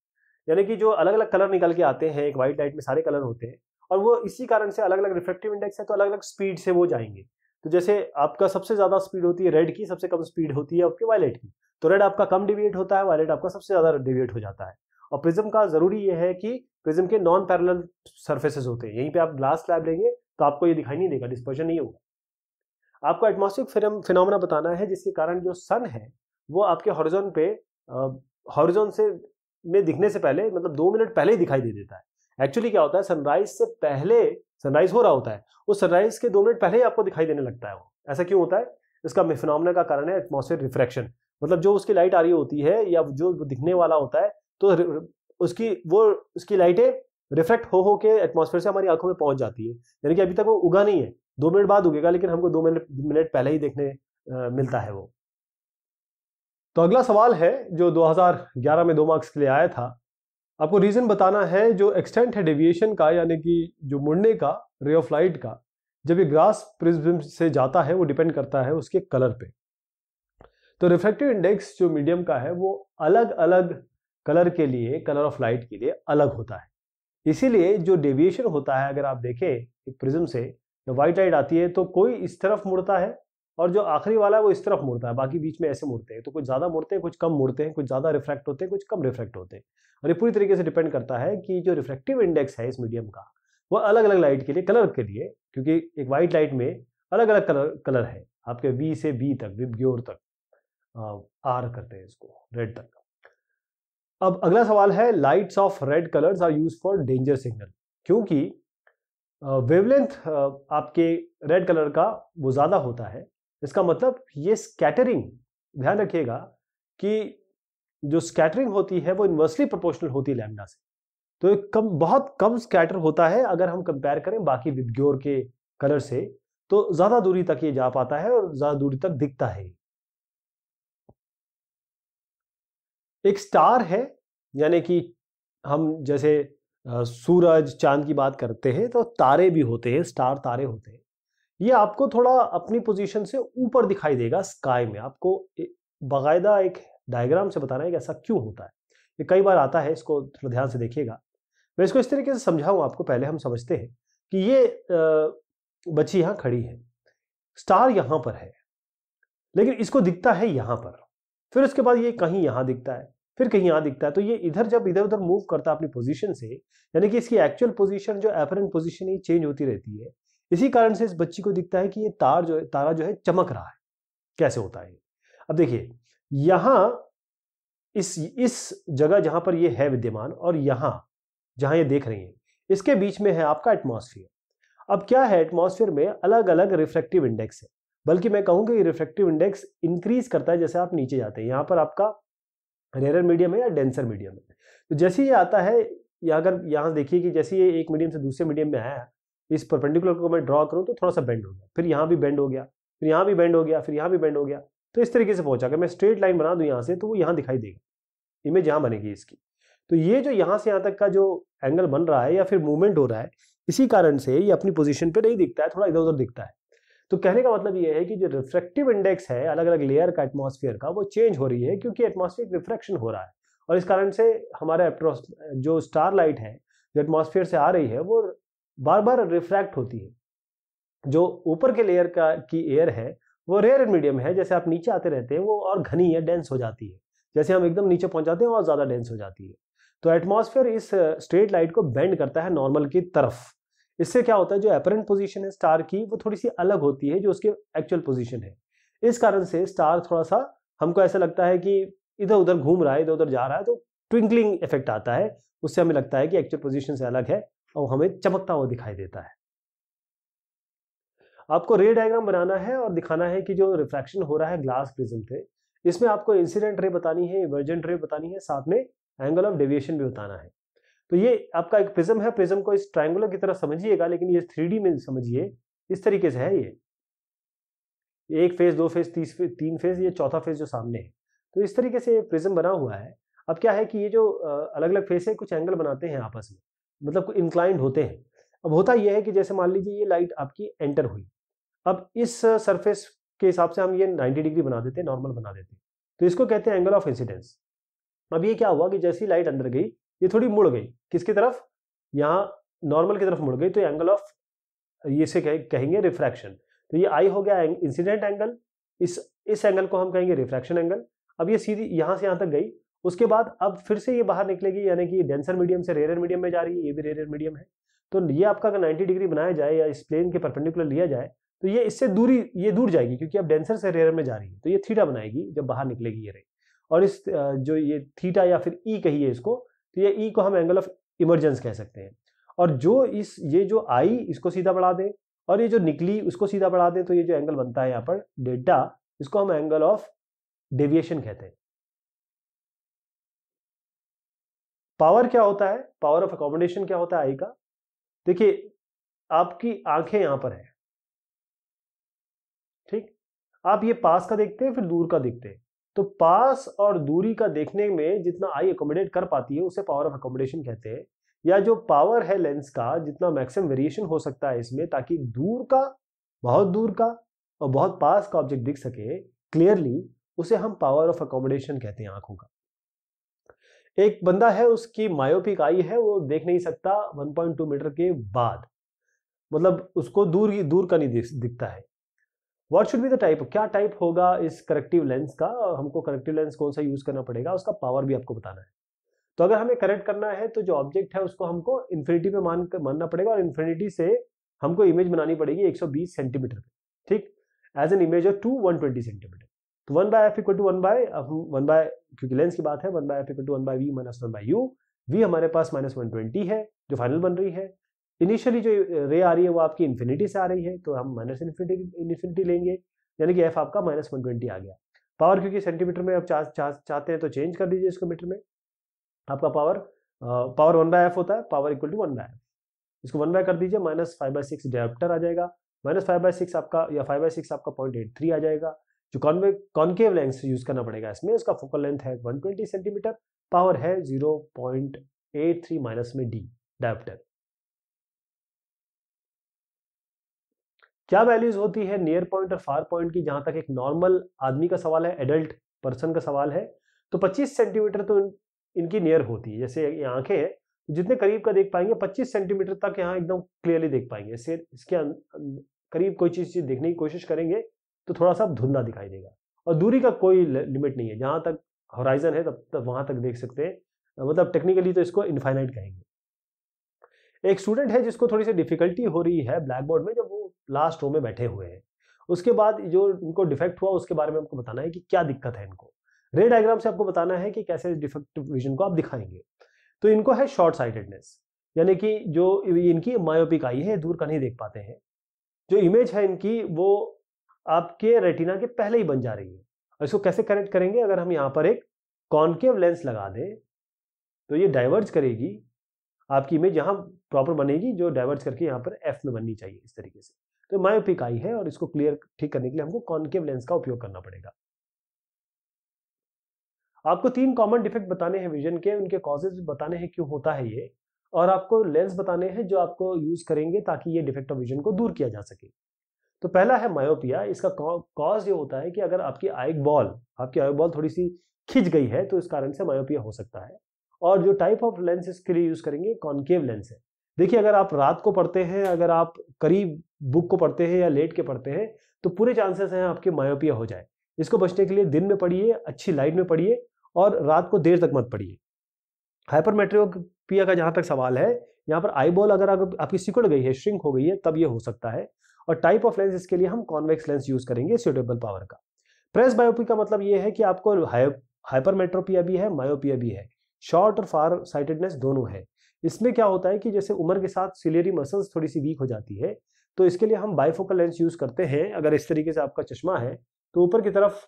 यानी कि जो अलग अलग कलर निकल के आते हैं एक व्हाइट लाइट में सारे कलर होते हैं और वो इसी कारण से अलग अलग रिफ्रेक्टिव इंडेक्स है तो अलग अलग स्पीड से वो जाएंगे तो जैसे आपका सबसे ज़्यादा स्पीड होती है रेड की सबसे कम स्पीड होती है आपके वायलेट की तो रेड आपका कम डिविएट होता है वायलेट आपका सबसे ज़्यादा डिविएट हो जाता है और प्रिज्म का ज़रूरी यह है कि प्रिज्म के नॉन पैरल सर्फेसेज होते हैं यहीं पर आप ग्लास स्लैब लेंगे तो आपको ये दिखाई नहीं देगा डिस्पर्जन नहीं होगा आपको एटमोस्फिक फिनोमेना बताना है जिसके कारण जो सन है वो आपके हॉरिजोन पे हॉरिजोन से में दिखने से पहले मतलब दो मिनट पहले ही दिखाई दे देता है एक्चुअली क्या होता है सनराइज से पहले सनराइज हो रहा होता है उस सनराइज के दो मिनट पहले ही आपको दिखाई देने लगता है वो ऐसा क्यों होता है इसका फिनोमना का कारण है एटमोसफेयर रिफ्रैक्शन मतलब जो उसकी लाइट आ रही होती है या जो दिखने वाला होता है तो उसकी वो उसकी लाइटें रिफ्लेक्ट हो हो के एटमोसफेयर से हमारी आंखों में पहुंच जाती है यानी कि अभी तक वो उगा नहीं है दो मिनट बाद उगेगा लेकिन हमको दो मिनट मिनट पहले ही देखने आ, मिलता है वो तो अगला सवाल है जो 2011 में दो मार्क्स के लिए आया था आपको रीज़न बताना है जो एक्सटेंट है डेविएशन का यानी कि जो मुड़ने का रे ऑफ लाइट का जब ये ग्रास प्रिज्म से जाता है वो डिपेंड करता है उसके कलर पे तो रिफ्लेक्टिव इंडेक्स जो मीडियम का है वो अलग अलग कलर के लिए कलर ऑफ लाइट के लिए अलग होता है इसीलिए जो डेविएशन होता है अगर आप देखें एक प्रिज्म से जब व्हाइट लाइट आती है तो कोई इस तरफ मुड़ता है और जो आखिरी वाला है वो इस तरफ मुड़ता है बाकी बीच में ऐसे मुड़ते हैं तो कुछ ज़्यादा मुड़ते हैं कुछ कम मुड़ते हैं कुछ ज़्यादा रिफ्रैक्ट होते हैं कुछ कम रिफ्रैक्ट होते हैं और ये पूरी तरीके से डिपेंड करता है कि जो रिफ्रैक्टिव इंडेक्स है इस मीडियम का वो अलग अलग लाइट के लिए कलर के लिए क्योंकि एक वाइट लाइट में अलग अलग कलर कलर है आपके वी से बी तक विबग्योर तक आर करते हैं इसको रेड तक अब अगला सवाल है lights of red colours are use for danger signal क्योंकि वेवलेंथ आपके रेड कलर का वो ज़्यादा होता है इसका मतलब ये स्कैटरिंग ध्यान रखिएगा कि जो स्कैटरिंग होती है वो इन्वर्सली प्रोपोर्शनल होती है लैमडा से तो एक कम बहुत कम स्कैटर होता है अगर हम कंपेयर करें बाकी विद्योर के कलर से तो ज़्यादा दूरी तक ये जा पाता है और ज़्यादा दूरी तक दिखता है एक स्टार है यानी कि हम जैसे सूरज चांद की बात करते हैं तो तारे भी होते हैं स्टार तारे होते हैं ये आपको थोड़ा अपनी पोजीशन से ऊपर दिखाई देगा स्काई में आपको बाकायदा एक डायग्राम से बताना है कि ऐसा क्यों होता है ये कई बार आता है इसको थोड़ा ध्यान से देखिएगा मैं इसको इस तरीके से समझाऊँ आपको पहले हम समझते हैं कि ये बच्ची यहाँ खड़ी है स्टार यहाँ पर है लेकिन इसको दिखता है यहाँ पर फिर उसके बाद ये कहीं यहाँ दिखता है फिर कहीं यहाँ दिखता है तो ये इधर जब इधर उधर मूव करता है अपनी पोजीशन से यानी कि इसकी एक्चुअल पोजीशन जो एपरेंट पोजीशन है चेंज होती रहती है इसी कारण से इस बच्ची को दिखता है कि ये तार जो है तारा जो है चमक रहा है कैसे होता है अब देखिए यहां इस इस जगह जहां पर ये है विद्यमान और यहां जहां ये देख रही है इसके बीच में है आपका एटमोसफियर अब क्या है एटमोसफियर में अलग अलग रिफ्रेक्टिव इंडेक्स है बल्कि मैं कहूँगा कि रिफ्रेक्टिव इंडेक्स इंक्रीज करता है जैसे आप नीचे जाते हैं यहाँ पर आपका रेरर मीडियम है या डेंसर मीडियम है तो जैसे ये आता है या अगर यहाँ देखिए कि जैसे ये एक मीडियम से दूसरे मीडियम में आया इस परपेंडिकुलर को मैं ड्रॉ करूँ तो थोड़ा सा बेंड हो गया फिर यहाँ भी बेंड हो गया फिर यहाँ भी बेंड हो गया फिर यहाँ भी बेंड हो गया तो इस तरीके से पहुंचा अगर मैं स्ट्रेट लाइन बना दूँ यहाँ से तो वो यहाँ दिखाई देगा इमेज यहाँ बनेगी इसकी तो ये जो यहाँ से यहाँ तक का जो एंगल बन रहा है या फिर मूवमेंट हो रहा है इसी कारण से ये अपनी पोजिशन पर नहीं दिखता है थोड़ा इधर उधर दिखता है तो कहने का मतलब ये है कि जो रिफ्रैक्टिव इंडेक्स है अलग अलग लेयर का एटमॉस्फेयर का वो चेंज हो रही है क्योंकि एटमोसफियर रिफ्रैक्शन हो रहा है और इस कारण से हमारा जो स्टार लाइट है जो एटमोसफियर से आ रही है वो बार बार रिफ्रैक्ट होती है जो ऊपर के लेयर का की एयर है वो रेयर एंड मीडियम है जैसे आप नीचे आते रहते हैं वो और घनी या डेंस हो जाती है जैसे हम एकदम नीचे पहुंचाते हैं और ज़्यादा डेंस हो जाती है तो एटमॉस्फेयर इस स्ट्रेट uh, लाइट को बेंड करता है नॉर्मल की तरफ इससे क्या होता है जो अपरेंट पोजीशन है स्टार की वो थोड़ी सी अलग होती है जो उसकी एक्चुअल पोजीशन है इस कारण से स्टार थोड़ा सा हमको ऐसा लगता है कि इधर उधर घूम रहा है इधर उधर जा रहा है तो ट्विंकलिंग इफेक्ट आता है उससे हमें लगता है कि एक्चुअल पोजीशन से अलग है और हमें चमकता हुआ दिखाई देता है आपको रे डायग्राम बनाना है और दिखाना है कि जो रिफ्रैक्शन हो रहा है ग्लास प्रिज्म पे इसमें आपको इंसिडेंट रे बतानी है इवर्जेंट रे बतानी है साथ में एंगल ऑफ डेविएशन भी बताना है तो ये आपका एक प्रिज्म है प्रिज्म को इस ट्रायंगुलर की तरह समझिएगा लेकिन ये थ्री में समझिए इस तरीके से है ये एक फेज दो फेज तीस फेज तीन फेज ये चौथा फेज जो सामने है तो इस तरीके से प्रिज्म बना हुआ है अब क्या है कि ये जो अलग अलग फेज है कुछ एंगल बनाते हैं आपस में मतलब इंक्लाइंड होते हैं अब होता यह है कि जैसे मान लीजिए ये लाइट आपकी एंटर हुई अब इस सरफेस के हिसाब से हम ये 90 डिग्री बना देते हैं नॉर्मल बना देते हैं तो इसको कहते हैं एंगल ऑफ इंसिडेंस अब ये क्या हुआ कि जैसी लाइट अंदर गई ये थोड़ी मुड़ गई किसकी तरफ यहाँ नॉर्मल की तरफ मुड़ गई तो एंगल ऑफ ये से कह, कहेंगे रिफ्रैक्शन तो ये आई हो गया इंसिडेंट एंगल इस इस एंगल को हम कहेंगे रिफ्रैक्शन एंगल अब ये सीधी यहाँ से यहाँ तक गई उसके बाद अब फिर से ये बाहर निकलेगी यानी कि डेंसर मीडियम से रेयर मीडियम में जा रही है ये भी रेयर मीडियम है तो ये आपका अगर 90 डिग्री बनाया जाए या इस प्लेन के परपेंडिकुलर लिया जाए तो ये इससे दूरी ये दूर जाएगी क्योंकि अब डेंसर से रेयर में जा रही है तो ये थीटा बनाएगी जब बाहर निकलेगी ये रे और इस जो ये थीटा या फिर ई e कही कहिए इसको तो ये ई e को हम एंगल ऑफ इमरजेंस कह सकते हैं और जो इस ये जो आई इसको सीधा बढ़ा दें और ये जो निकली उसको सीधा बढ़ा दें तो ये जो एंगल बनता है यहाँ पर डेल्टा इसको हम एंगल ऑफ डेविएशन कहते हैं पावर क्या होता है पावर ऑफ अकोमोडेशन क्या होता है आई का देखिए आपकी आंखें यहां पर है ठीक आप ये पास का देखते हैं फिर दूर का देखते हैं तो पास और दूरी का देखने में जितना आई अकोमोडेट कर पाती है उसे पावर ऑफ अकोमोडेशन कहते हैं या जो पावर है लेंस का जितना मैक्सिमम वेरिएशन हो सकता है इसमें ताकि दूर का बहुत दूर का और बहुत पास का ऑब्जेक्ट दिख सके क्लियरली उसे हम पावर ऑफ अकोमोडेशन कहते हैं आंखों का एक बंदा है उसकी मायोपिक आई है वो देख नहीं सकता 1.2 मीटर के बाद मतलब उसको दूर दूर का नहीं दिखता है what should be the type क्या टाइप होगा इस करेक्टिव लेंस का हमको करेक्टिव लेंस कौन सा यूज करना पड़ेगा उसका पावर भी आपको बताना है तो अगर हमें करेक्ट करना है तो जो ऑब्जेक्ट है उसको हमको इन्फिनिटी पे मान मानना पड़ेगा और इन्फिनिटी से हमको इमेज बनानी पड़ेगी 120 सेंटीमीटर ठीक as an image of to 120 centimetre तो one by f equal to one by one by क्योंकि लेंस की बात है one by f equal to one by v minus one by u v हमारे पास माइनस वन ट्वेंटी है जो final बन रही है इनिशियली जो रे आ रही है वो आपकी इन्फिनिटी से आ रही है तो हम माइनस इन्फिनिटी इन्फिनिटी लेंगे यानी कि एफ आपका माइनस वन ट्वेंटी आ गया पावर क्योंकि सेंटीमीटर में आप चा, चा, चाहते हैं तो चेंज कर दीजिए इसको मीटर में आपका पावर आ, पावर वन बाय एफ होता है power equal to one by f इसको वन बाय कर दीजिए minus five by six dioptre आ जाएगा माइनस फाइव बाय सिक्स आपका या फाइव बाय सिक्स आपका पॉइंट एट थ्री आ जाएगा जो कॉन्वे कॉन्केव लेंस यूज करना पड़ेगा इसमें उसका फोकल लेंथ है 120 सेंटीमीटर पावर है 0.83 माइनस में डी डायप्टर क्या वैल्यूज होती है नियर पॉइंट और फार पॉइंट की जहां तक एक नॉर्मल आदमी का सवाल है एडल्ट पर्सन का सवाल है तो 25 सेंटीमीटर तो इन, इनकी नियर होती है जैसे ये आंखें हैं जितने करीब का देख पाएंगे 25 सेंटीमीटर तक यहाँ एकदम क्लियरली देख पाएंगे इसके करीब कोई चीज देखने की कोशिश करेंगे तो थोड़ा सा धुंधा दिखाई देगा और दूरी का कोई लिमिट नहीं है जहाँ तक हॉराइजन है तब तक वहाँ तक देख सकते हैं मतलब टेक्निकली तो इसको इन्फाइनाइट कहेंगे एक स्टूडेंट है जिसको थोड़ी सी डिफिकल्टी हो रही है ब्लैक बोर्ड में जब वो लास्ट रो में बैठे हुए हैं उसके बाद जो इनको डिफेक्ट हुआ उसके बारे में आपको बताना है कि क्या दिक्कत है इनको रे डायग्राम से आपको बताना है कि कैसे डिफेक्ट विजन को आप दिखाएंगे तो इनको है शॉर्ट साइटेडनेस यानी कि जो इनकी मायोपिक आई है दूर का नहीं देख पाते हैं जो इमेज है इनकी वो आपके रेटिना के पहले ही बन जा रही है और इसको कैसे कनेक्ट करेंगे अगर हम यहाँ पर एक कॉन्केव लेंस लगा दें तो ये डाइवर्ज करेगी आपकी इमेज यहाँ प्रॉपर बनेगी जो डाइवर्ज करके यहाँ पर एफ में बननी चाहिए इस तरीके से तो मायोपिक आई है और इसको क्लियर ठीक करने के लिए हमको कॉन्केव लेंस का उपयोग करना पड़ेगा आपको तीन कॉमन डिफेक्ट बताने हैं विजन के उनके कॉजेज बताने हैं क्यों होता है ये और आपको लेंस बताने हैं जो आपको यूज करेंगे ताकि ये डिफेक्ट ऑफ विजन को दूर किया जा सके तो पहला है मायोपिया इसका कॉज ये होता है कि अगर आपकी आई बॉल आपकी आई बॉल थोड़ी सी खिंच गई है तो इस कारण से मायोपिया हो सकता है और जो टाइप ऑफ लेंस इसके लिए यूज करेंगे कॉन्केव लेंस है देखिए अगर आप रात को पढ़ते हैं अगर आप करीब बुक को पढ़ते हैं या लेट के पढ़ते हैं तो पूरे चांसेस हैं आपके मायोपिया हो जाए इसको बचने के लिए दिन में पढ़िए अच्छी लाइट में पढ़िए और रात को देर तक मत पढ़िए हाइपरमेट्रियोपिया का जहाँ तक सवाल है यहाँ पर आई बॉल अगर आपकी सिकुड़ गई है श्रिंक हो गई है तब ये हो सकता है और टाइप ऑफ लेंस इसके लिए हम कॉन्वेक्स लेंस यूज करेंगे सुटेबल पावर का प्रेस बायोपी का मतलब ये है कि आपको हाइपरमेट्रोपिया भी है मायोपिया भी है शॉर्ट और फार साइटेडनेस दोनों है इसमें क्या होता है कि जैसे उम्र के साथ सिलेरी मसल्स थोड़ी सी वीक हो जाती है तो इसके लिए हम बाइफोकल लेंस यूज करते हैं अगर इस तरीके से आपका चश्मा है तो ऊपर की तरफ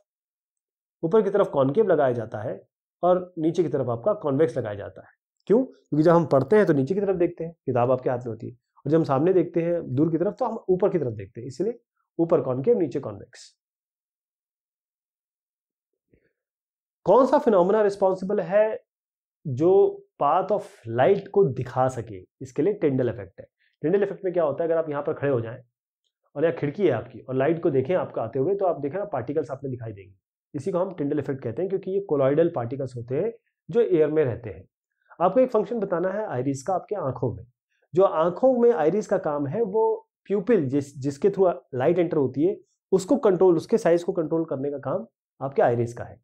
ऊपर की तरफ कॉन्केव लगाया जाता है और नीचे की तरफ आपका कॉन्वेक्स लगाया जाता है क्यों क्योंकि जब हम पढ़ते हैं तो नीचे की तरफ देखते हैं किताब आपके हाथ में होती है और जब हम सामने देखते हैं दूर की तरफ तो हम ऊपर की तरफ देखते हैं इसलिए ऊपर कॉनकेव नीचे कॉन्वेक्स कौन सा फिनोमिना रिस्पॉन्सिबल है जो पाथ ऑफ लाइट को दिखा सके इसके लिए टेंडल इफेक्ट है टेंडल इफेक्ट में क्या होता है अगर आप यहाँ पर खड़े हो जाएं और यहाँ खिड़की है आपकी और लाइट को देखें आपको आते हुए तो आप देखें पार्टिकल्स आपने दिखाई देंगे इसी को हम टेंडल इफेक्ट कहते हैं क्योंकि ये कोलॉइडल पार्टिकल्स होते हैं जो एयर में रहते हैं आपको एक फंक्शन बताना है आइरिस का आपके आंखों में जो आंखों में आयरिस का काम है वो प्यूपिल जिस जिसके थ्रू लाइट एंटर होती है उसको कंट्रोल उसके साइज को कंट्रोल करने का काम आपके आयरिस का है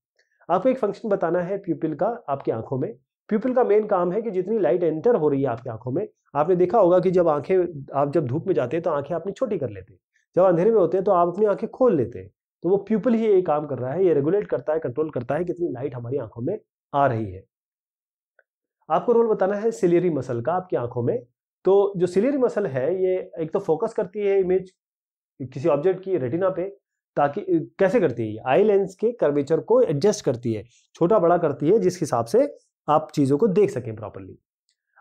आपको एक फंक्शन बताना है प्यूपिल का आपकी आंखों में प्यूपिल का मेन काम है कि जितनी लाइट एंटर हो रही है आपकी आंखों में आपने देखा होगा कि जब आंखें आप जब धूप में जाते हैं तो आंखें अपनी छोटी कर लेते हैं जब अंधेरे में होते हैं तो आप अपनी आंखें खोल लेते हैं तो वो प्यूपल ही ये काम कर रहा है ये रेगुलेट करता है कंट्रोल करता है कितनी लाइट हमारी आंखों में आ रही है आपको रोल बताना है सिलियरी मसल का आपकी आंखों में तो जो सिलेरी मसल है ये एक तो फोकस करती है इमेज किसी ऑब्जेक्ट की रेटिना पे ताकि कैसे करती है आई लेंस के कर्वेचर को एडजस्ट करती है छोटा बड़ा करती है जिस हिसाब से आप चीज़ों को देख सकें प्रॉपरली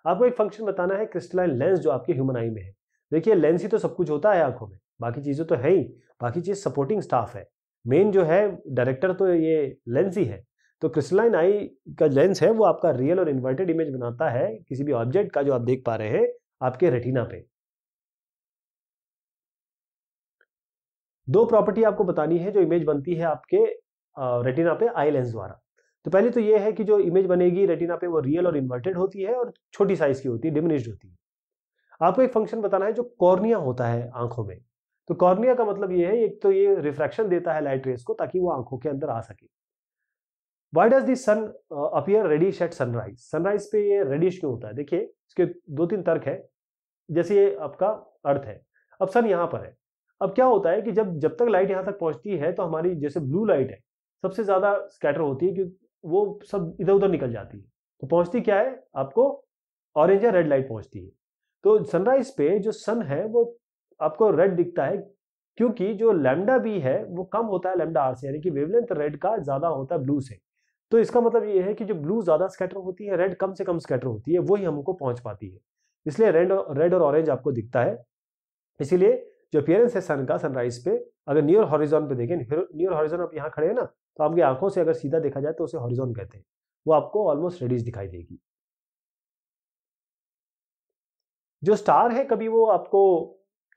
आपको एक फंक्शन बताना है क्रिस्टलाइन लेंस जो आपके ह्यूमन आई में है देखिए लेंस ही तो सब कुछ होता है आंखों में बाकी चीज़ें तो है ही बाकी चीज़ सपोर्टिंग स्टाफ है मेन जो है डायरेक्टर तो ये लेंस ही है तो क्रिस्टलाइन आई का लेंस है वो आपका रियल और इन्वर्टेड इमेज बनाता है किसी भी ऑब्जेक्ट का जो आप देख पा रहे हैं आपके रेटिना पे दो प्रॉपर्टी आपको बतानी है जो इमेज बनती है आपके रेटिना पे आई लेंस द्वारा तो पहले तो ये है कि जो इमेज बनेगी रेटिना पे वो रियल और इन्वर्टेड होती है और छोटी साइज की होती है डिमिनिश होती है आपको एक फंक्शन बताना है जो कॉर्निया होता है आंखों में तो कॉर्निया का मतलब ये है एक तो ये रिफ्रैक्शन देता है लाइट रेस को ताकि वो आंखों के अंदर आ सके why does the sun appear reddish at sunrise sunrise पे ये रेडिश क्यों होता है देखिए इसके दो तीन तर्क है जैसे ये आपका अर्थ है अब सन यहाँ पर है अब क्या होता है कि जब जब तक लाइट यहाँ तक पहुँचती है तो हमारी जैसे ब्लू लाइट है सबसे ज़्यादा स्कैटर होती है क्योंकि वो सब इधर उधर निकल जाती है तो पहुँचती क्या है आपको ऑरेंज या रेड लाइट पहुँचती है तो सनराइज पे जो सन है वो आपको रेड दिखता है क्योंकि जो लैमडा भी है वो कम होता है लेमडा आर से यानी कि वेवलेंथ रेड का ज़्यादा होता है ब्लू से तो इसका मतलब ये है कि जो ब्लू ज़्यादा स्कैटर होती है रेड कम से कम स्कैटर होती है वही हमको पहुंच पाती है इसलिए रेड रेड और ऑरेंज आपको दिखता है इसीलिए जो अपियरेंस है सन का सनराइज पे अगर नियर हॉरिजॉन पे देखें नियर हॉरिजॉन आप यहाँ खड़े हैं ना तो आपकी आंखों से अगर सीधा देखा जाए तो उसे हॉरिजॉन कहते हैं वो आपको ऑलमोस्ट रेडीज दिखाई देगी जो स्टार है कभी वो आपको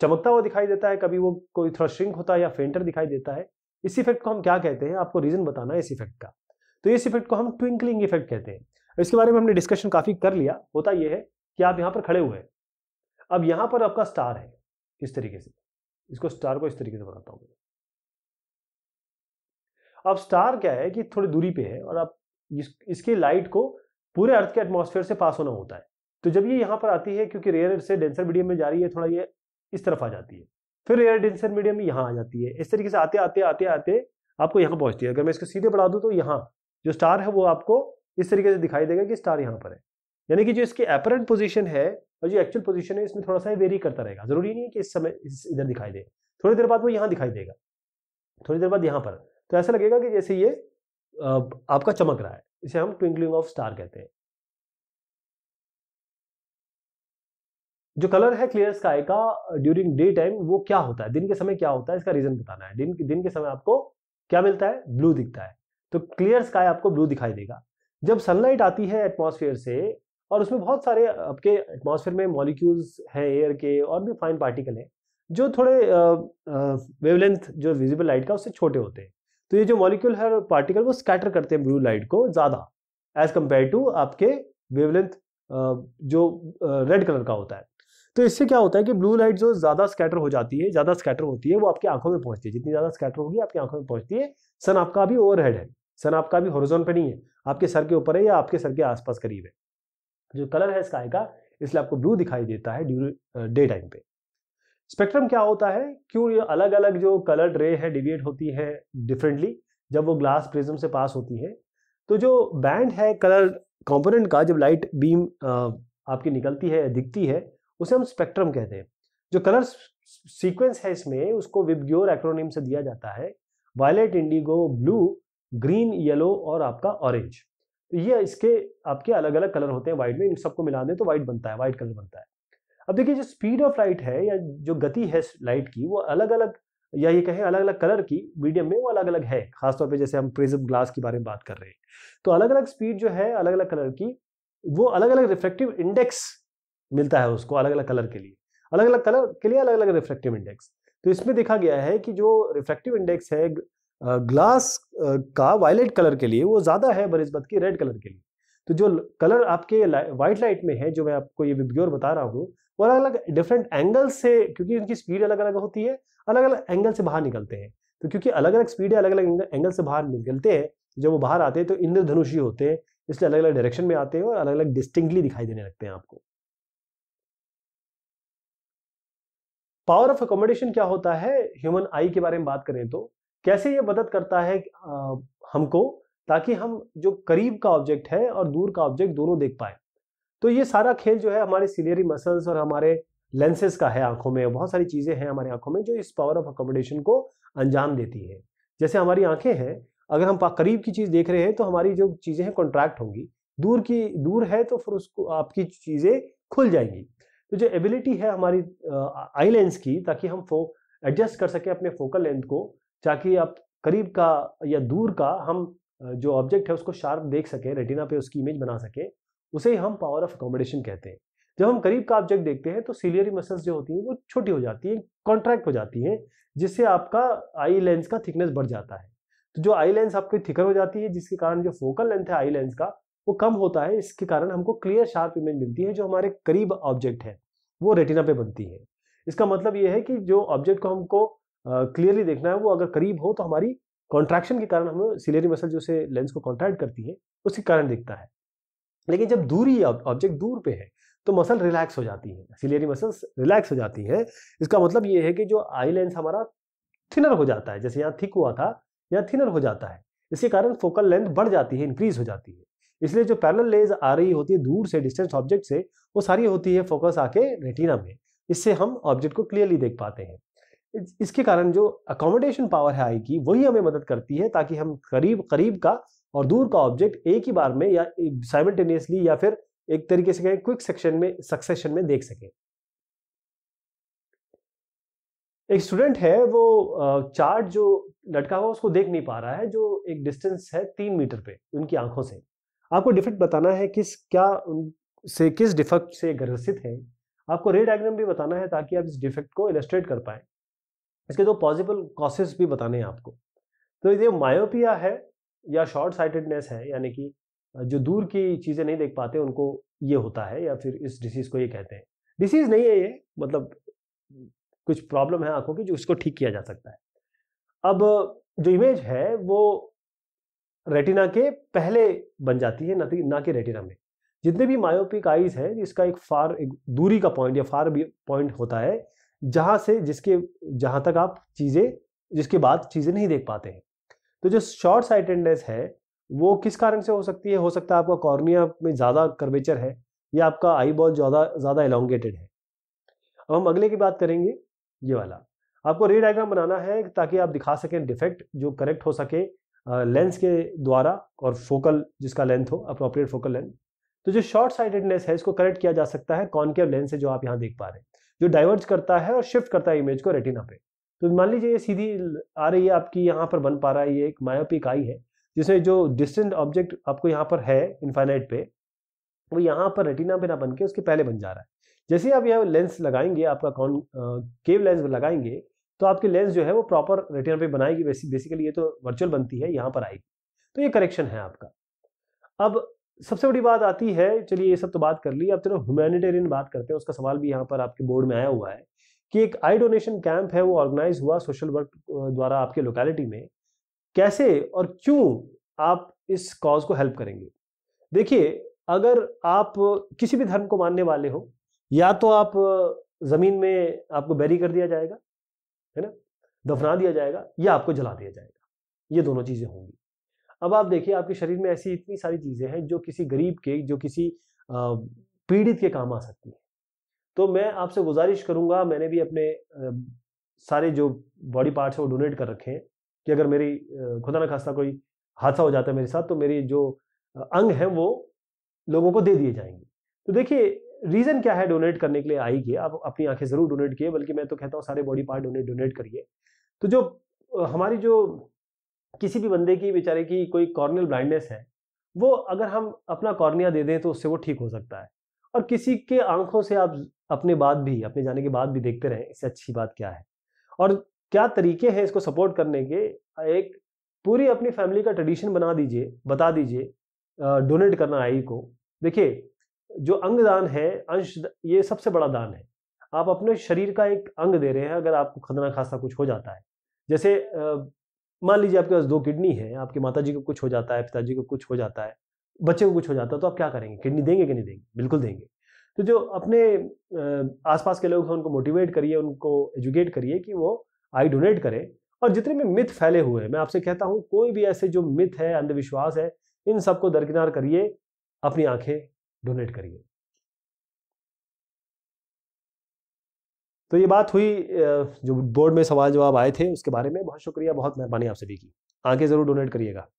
चमकता हुआ दिखाई देता है कभी वो कोई थोड़ा श्रिंक होता है या फेंटर दिखाई देता है इस इफेक्ट को हम क्या कहते हैं आपको रीजन बताना है इस इफेक्ट का तो इस इफेक्ट को हम ट्विंकलिंग इफेक्ट कहते हैं इसके बारे में हमने डिस्कशन काफ़ी कर लिया होता यह है कि आप यहां पर खड़े हुए हैं अब यहां पर आपका स्टार है इस तरीके से इसको स्टार को इस तरीके से बनाता हूँ अब स्टार क्या है कि थोड़ी दूरी पे है और आप इस, इसके लाइट को पूरे अर्थ के एटमोस्फेयर से पास होना होता है तो जब ये यहां पर आती है क्योंकि रेयर से डेंसर मीडियम में जा रही है थोड़ा ये इस तरफ आ जाती है फिर रेयर डेंसर मीडियम में आ जाती है इस तरीके से आते आते आते आते आपको यहां पहुंचती है अगर मैं इसको सीधे बढ़ा दू तो यहां जो स्टार है वो आपको इस तरीके से दिखाई देगा कि स्टार यहाँ पर है यानी कि जो इसकी अपरेंट पोजिशन है और जो एक्चुअल पोजिशन है इसमें थोड़ा सा वेरी करता रहेगा जरूरी नहीं है कि इस समय इधर दिखाई दे थोड़ी देर बाद वो यहाँ दिखाई देगा थोड़ी देर बाद यहाँ पर तो ऐसा लगेगा कि जैसे ये आपका चमक रहा है इसे हम ट्विंकलिंग ऑफ स्टार कहते हैं जो कलर है क्लियर स्काई का ड्यूरिंग डे टाइम वो क्या होता है दिन के समय क्या होता है इसका रीजन बताना है दिन दिन के समय आपको क्या मिलता है ब्लू दिखता है तो क्लियर स्काई आपको ब्लू दिखाई देगा जब सनलाइट आती है एटमॉस्फेयर से और उसमें बहुत सारे आपके एटमॉस्फेयर में मॉलिक्यूल्स हैं एयर के और भी फाइन पार्टिकल हैं जो थोड़े वेवलेंथ जो विजिबल लाइट का उससे छोटे होते हैं तो ये जो मॉलिक्यूल है पार्टिकल वो स्कैटर करते हैं ब्लू लाइट को ज़्यादा एज कम्पेयर टू आपके वेवलेंथ जो रेड कलर का होता है तो इससे क्या होता है कि ब्लू लाइट जो ज़्यादा स्कैटर हो जाती है ज़्यादा स्कैटर होती है वो आपकी आंखों में पहुंचती है जितनी ज़्यादा स्कैटर होगी आपकी आंखों में पहुंचती है सन आपका अभी ओवर हेड है सन आपका भी हॉरिजॉन पे नहीं है आपके सर के ऊपर है या आपके सर के आसपास करीब है जो कलर है स्काई का इसलिए आपको ब्लू दिखाई देता है ड्यूरिंग डे टाइम पे स्पेक्ट्रम क्या होता है क्यों ये अलग अलग जो कलर्ड रे है डिविएट होती है डिफरेंटली जब वो ग्लास प्रिज्म से पास होती है तो जो बैंड है कलर कंपोनेंट का जब लाइट बीम uh, आपकी निकलती है दिखती है उसे हम स्पेक्ट्रम कहते हैं जो कलर सीक्वेंस है इसमें उसको विबग्योर एक्रोनिम से दिया जाता है violet indigo blue green yellow और आपका ऑरेंज तो ये इसके आपके अलग अलग कलर होते हैं वाइट में इन सबको मिला दें तो वाइट बनता है वाइट कलर बनता है अब देखिए जो स्पीड ऑफ लाइट है या जो गति है लाइट की वो अलग अलग या ये कहें अलग अलग कलर की मीडियम में वो अलग अलग है खासतौर पे जैसे हम प्रिज्म ग्लास के बारे में बात कर रहे हैं तो अलग अलग स्पीड जो है अलग अलग कलर की वो अलग अलग रिफ्लेक्टिव इंडेक्स मिलता है उसको अलग अलग कलर के लिए अलग अलग कलर के लिए अलग अलग रिफ्लेक्टिव इंडेक्स तो इसमें देखा गया है कि जो रिफ्लेक्टिव इंडेक्स है ग्लास का वायलेट कलर के लिए वो ज़्यादा है बनस्बत की रेड कलर के लिए तो जो कलर आपके वाइट लाइट में है जो मैं आपको ये विब्योर बता रहा हूँ वो अलग अलग डिफरेंट एंगल से क्योंकि उनकी स्पीड अलग अलग होती है अलग अलग एंगल से बाहर निकलते हैं तो क्योंकि अलग अलग स्पीड अलग अलग एंगल से बाहर निकलते हैं जब वो बाहर आते हैं तो इंद्रधनुषी होते हैं इसलिए अलग अलग डायरेक्शन में आते हैं और अलग अलग डिस्टिंक्टली दिखाई देने लगते हैं आपको पावर ऑफ अकोमोडेशन क्या होता है ह्यूमन आई के बारे में बात करें तो कैसे ये मदद करता है आ, हमको ताकि हम जो करीब का ऑब्जेक्ट है और दूर का ऑब्जेक्ट दोनों देख पाए तो ये सारा खेल जो है हमारे सीलियरी मसल्स और हमारे लेंसेज का है आंखों में बहुत सारी चीज़ें हैं हमारी आंखों में जो इस पावर ऑफ अकोमोडेशन को अंजाम देती है जैसे हमारी आंखें हैं अगर हम करीब की चीज़ देख रहे हैं तो हमारी जो चीज़ें हैं कॉन्ट्रैक्ट होंगी दूर की दूर है तो फिर उसको आपकी चीज़ें खुल जाएंगी तो जो एबिलिटी है हमारी आई लेंस की ताकि हम फो एडजस्ट कर सकें अपने फोकल लेंथ को ताकि आप करीब का या दूर का हम जो ऑब्जेक्ट है उसको शार्प देख सकें रेटिना पे उसकी इमेज बना सकें उसे ही हम पावर ऑफ अकोमोडेशन कहते हैं जब हम करीब का ऑब्जेक्ट देखते हैं तो सीलियरी मसल्स जो होती हैं वो छोटी हो जाती हैं कॉन्ट्रैक्ट हो जाती हैं जिससे आपका आई लेंस का थिकनेस बढ़ जाता है तो जो आई लेंस आपकी थिकर हो जाती है जिसके कारण जो फोकल लेंथ है आई लेंस का वो कम होता है इसके कारण हमको क्लियर शार्प इमेज मिलती है जो हमारे करीब ऑब्जेक्ट है वो रेटिना पे बनती है इसका मतलब ये है कि जो ऑब्जेक्ट को हमको क्लियरली देखना है वो अगर करीब हो तो हमारी कॉन्ट्रैक्शन के कारण हमें सिलेरी मसल जो से लेंस को कॉन्ट्रैक्ट करती है उसके कारण दिखता है लेकिन जब दूरी ऑब्जेक्ट दूर पे है तो मसल रिलैक्स हो जाती है सिलेरी मसल रिलैक्स हो जाती है इसका मतलब ये है कि जो आई लेंस हमारा थिनर हो जाता है जैसे यहाँ थिक हुआ था यहाँ थिनर हो जाता है इसके कारण फोकल लेंथ बढ़ जाती है इंक्रीज हो जाती है इसलिए जो पैरल लेज आ रही होती है दूर से डिस्टेंस ऑब्जेक्ट से वो सारी होती है फोकस आके रेटिना में इससे हम ऑब्जेक्ट को क्लियरली देख पाते हैं इसके कारण जो अकोमोडेशन पावर है आई की वही हमें मदद करती है ताकि हम करीब करीब का और दूर का ऑब्जेक्ट एक ही बार में या साइमल्टेनियसली या फिर एक तरीके से कहें क्विक सेक्शन में सक्सेशन में देख सकें एक स्टूडेंट है वो चार्ट जो लटका हुआ उसको देख नहीं पा रहा है जो एक डिस्टेंस है तीन मीटर पे उनकी आंखों से आपको डिफेक्ट बताना है किस क्या से किस डिफेक्ट से ग्रसित है आपको रे डायग्राम भी बताना है ताकि आप इस डिफेक्ट को इलस्ट्रेट कर पाए इसके दो पॉसिबल कॉसेज भी बताने हैं आपको तो ये मायोपिया है या शॉर्ट साइटेडनेस है यानी कि जो दूर की चीज़ें नहीं देख पाते उनको ये होता है या फिर इस डिसीज़ को ये कहते हैं डिसीज़ नहीं है ये मतलब कुछ प्रॉब्लम है आंखों की जो उसको ठीक किया जा सकता है अब जो इमेज है वो रेटिना के पहले बन जाती है ना ना कि रेटिना में जितने भी मायोपिक आईज है इसका एक फार एक दूरी का पॉइंट या फार भी पॉइंट होता है जहाँ से जिसके जहाँ तक आप चीज़ें जिसके बाद चीज़ें नहीं देख पाते हैं तो जो शॉर्ट साइटेडनेस है वो किस कारण से हो सकती है हो सकता है आपका कॉर्निया में ज़्यादा कर्वेचर है या आपका आई बॉल ज़्यादा ज़्यादा एलोंगेटेड है अब हम अगले की बात करेंगे ये वाला आपको रे डायग्राम बनाना है ताकि आप दिखा सकें डिफेक्ट जो करेक्ट हो सके लेंस के द्वारा और फोकल जिसका लेंथ हो अप्रोप्रिएट फोकल लेंथ तो जो शॉर्ट साइटेडनेस है इसको करेक्ट किया जा सकता है कॉनकेव लेंस से जो आप यहाँ देख पा रहे हैं जो डाइवर्ज करता है और शिफ्ट करता है इमेज को रेटिना पे तो मान लीजिए ये सीधी आ रही है आपकी यहाँ पर बन पा रहा है ये एक मायोपिक आई है जिसमें जो डिस्टेंट ऑब्जेक्ट आपको यहाँ पर है इन्फाइनाइट पे वो यहाँ पर रेटिना पे ना बन के उसके पहले बन जा रहा है जैसे आप यह लेंस लगाएंगे आपका कौन केव लेंस लगाएंगे तो आपके लेंस जो है वो प्रॉपर रेटिना पे बनाएगी बेसिकली ये तो वर्चुअल बनती है यहाँ पर आएगी तो ये करेक्शन है आपका अब सबसे बड़ी बात आती है चलिए ये सब तो बात कर ली अब चलो ह्यूमैनिटेरियन बात करते हैं उसका सवाल भी यहाँ पर आपके बोर्ड में आया हुआ है कि एक आई डोनेशन कैंप है वो ऑर्गेनाइज हुआ सोशल वर्क द्वारा आपके लोकेलिटी में कैसे और क्यों आप इस कॉज को हेल्प करेंगे देखिए अगर आप किसी भी धर्म को मानने वाले हो या तो आप ज़मीन में आपको बैरी कर दिया जाएगा है ना दफना दिया जाएगा या आपको जला दिया जाएगा ये दोनों चीज़ें होंगी अब आप देखिए आपके शरीर में ऐसी इतनी सारी चीज़ें हैं जो किसी गरीब के जो किसी पीड़ित के काम आ सकती हैं तो मैं आपसे गुजारिश करूंगा मैंने भी अपने सारे जो बॉडी पार्ट्स हैं वो डोनेट कर रखे हैं कि अगर मेरी खुदा न खास्ता कोई हादसा हो जाता है मेरे साथ तो मेरे जो अंग हैं वो लोगों को दे दिए जाएंगे तो देखिए रीज़न क्या है डोनेट करने के लिए आई कि आप अपनी आंखें ज़रूर डोनेट किए बल्कि मैं तो कहता हूँ सारे बॉडी पार्ट डोनेट डोनेट करिए तो जो हमारी जो किसी भी बंदे की बेचारे की कोई कॉर्नियल ब्लाइंडनेस है वो अगर हम अपना कॉर्निया दे दें तो उससे वो ठीक हो सकता है और किसी के आंखों से आप अपने बाद भी अपने जाने के बाद भी देखते रहें इससे अच्छी बात क्या है और क्या तरीके हैं इसको सपोर्ट करने के एक पूरी अपनी फैमिली का ट्रेडिशन बना दीजिए बता दीजिए डोनेट करना आई को देखिए जो अंग दान है अंश ये सबसे बड़ा दान है आप अपने शरीर का एक अंग दे रहे हैं अगर आपको खतरा खासा कुछ हो जाता है जैसे मान लीजिए आपके पास दो किडनी है आपके माता जी को कुछ हो जाता है पिताजी को कुछ हो जाता है बच्चे को कुछ हो जाता है तो आप क्या करेंगे किडनी देंगे कि नहीं देंगे बिल्कुल देंगे तो जो अपने आसपास के लोग हैं उनको मोटिवेट करिए उनको एजुकेट करिए कि वो आई डोनेट करें और जितने भी मिथ फैले हुए हैं मैं आपसे कहता हूँ कोई भी ऐसे जो मिथ है अंधविश्वास है इन सबको दरकिनार करिए अपनी आंखें डोनेट करिए तो ये बात हुई जो बोर्ड में सवाल जवाब आए थे उसके बारे में बहुत शुक्रिया बहुत मेहरबानी आप सभी की आगे ज़रूर डोनेट करिएगा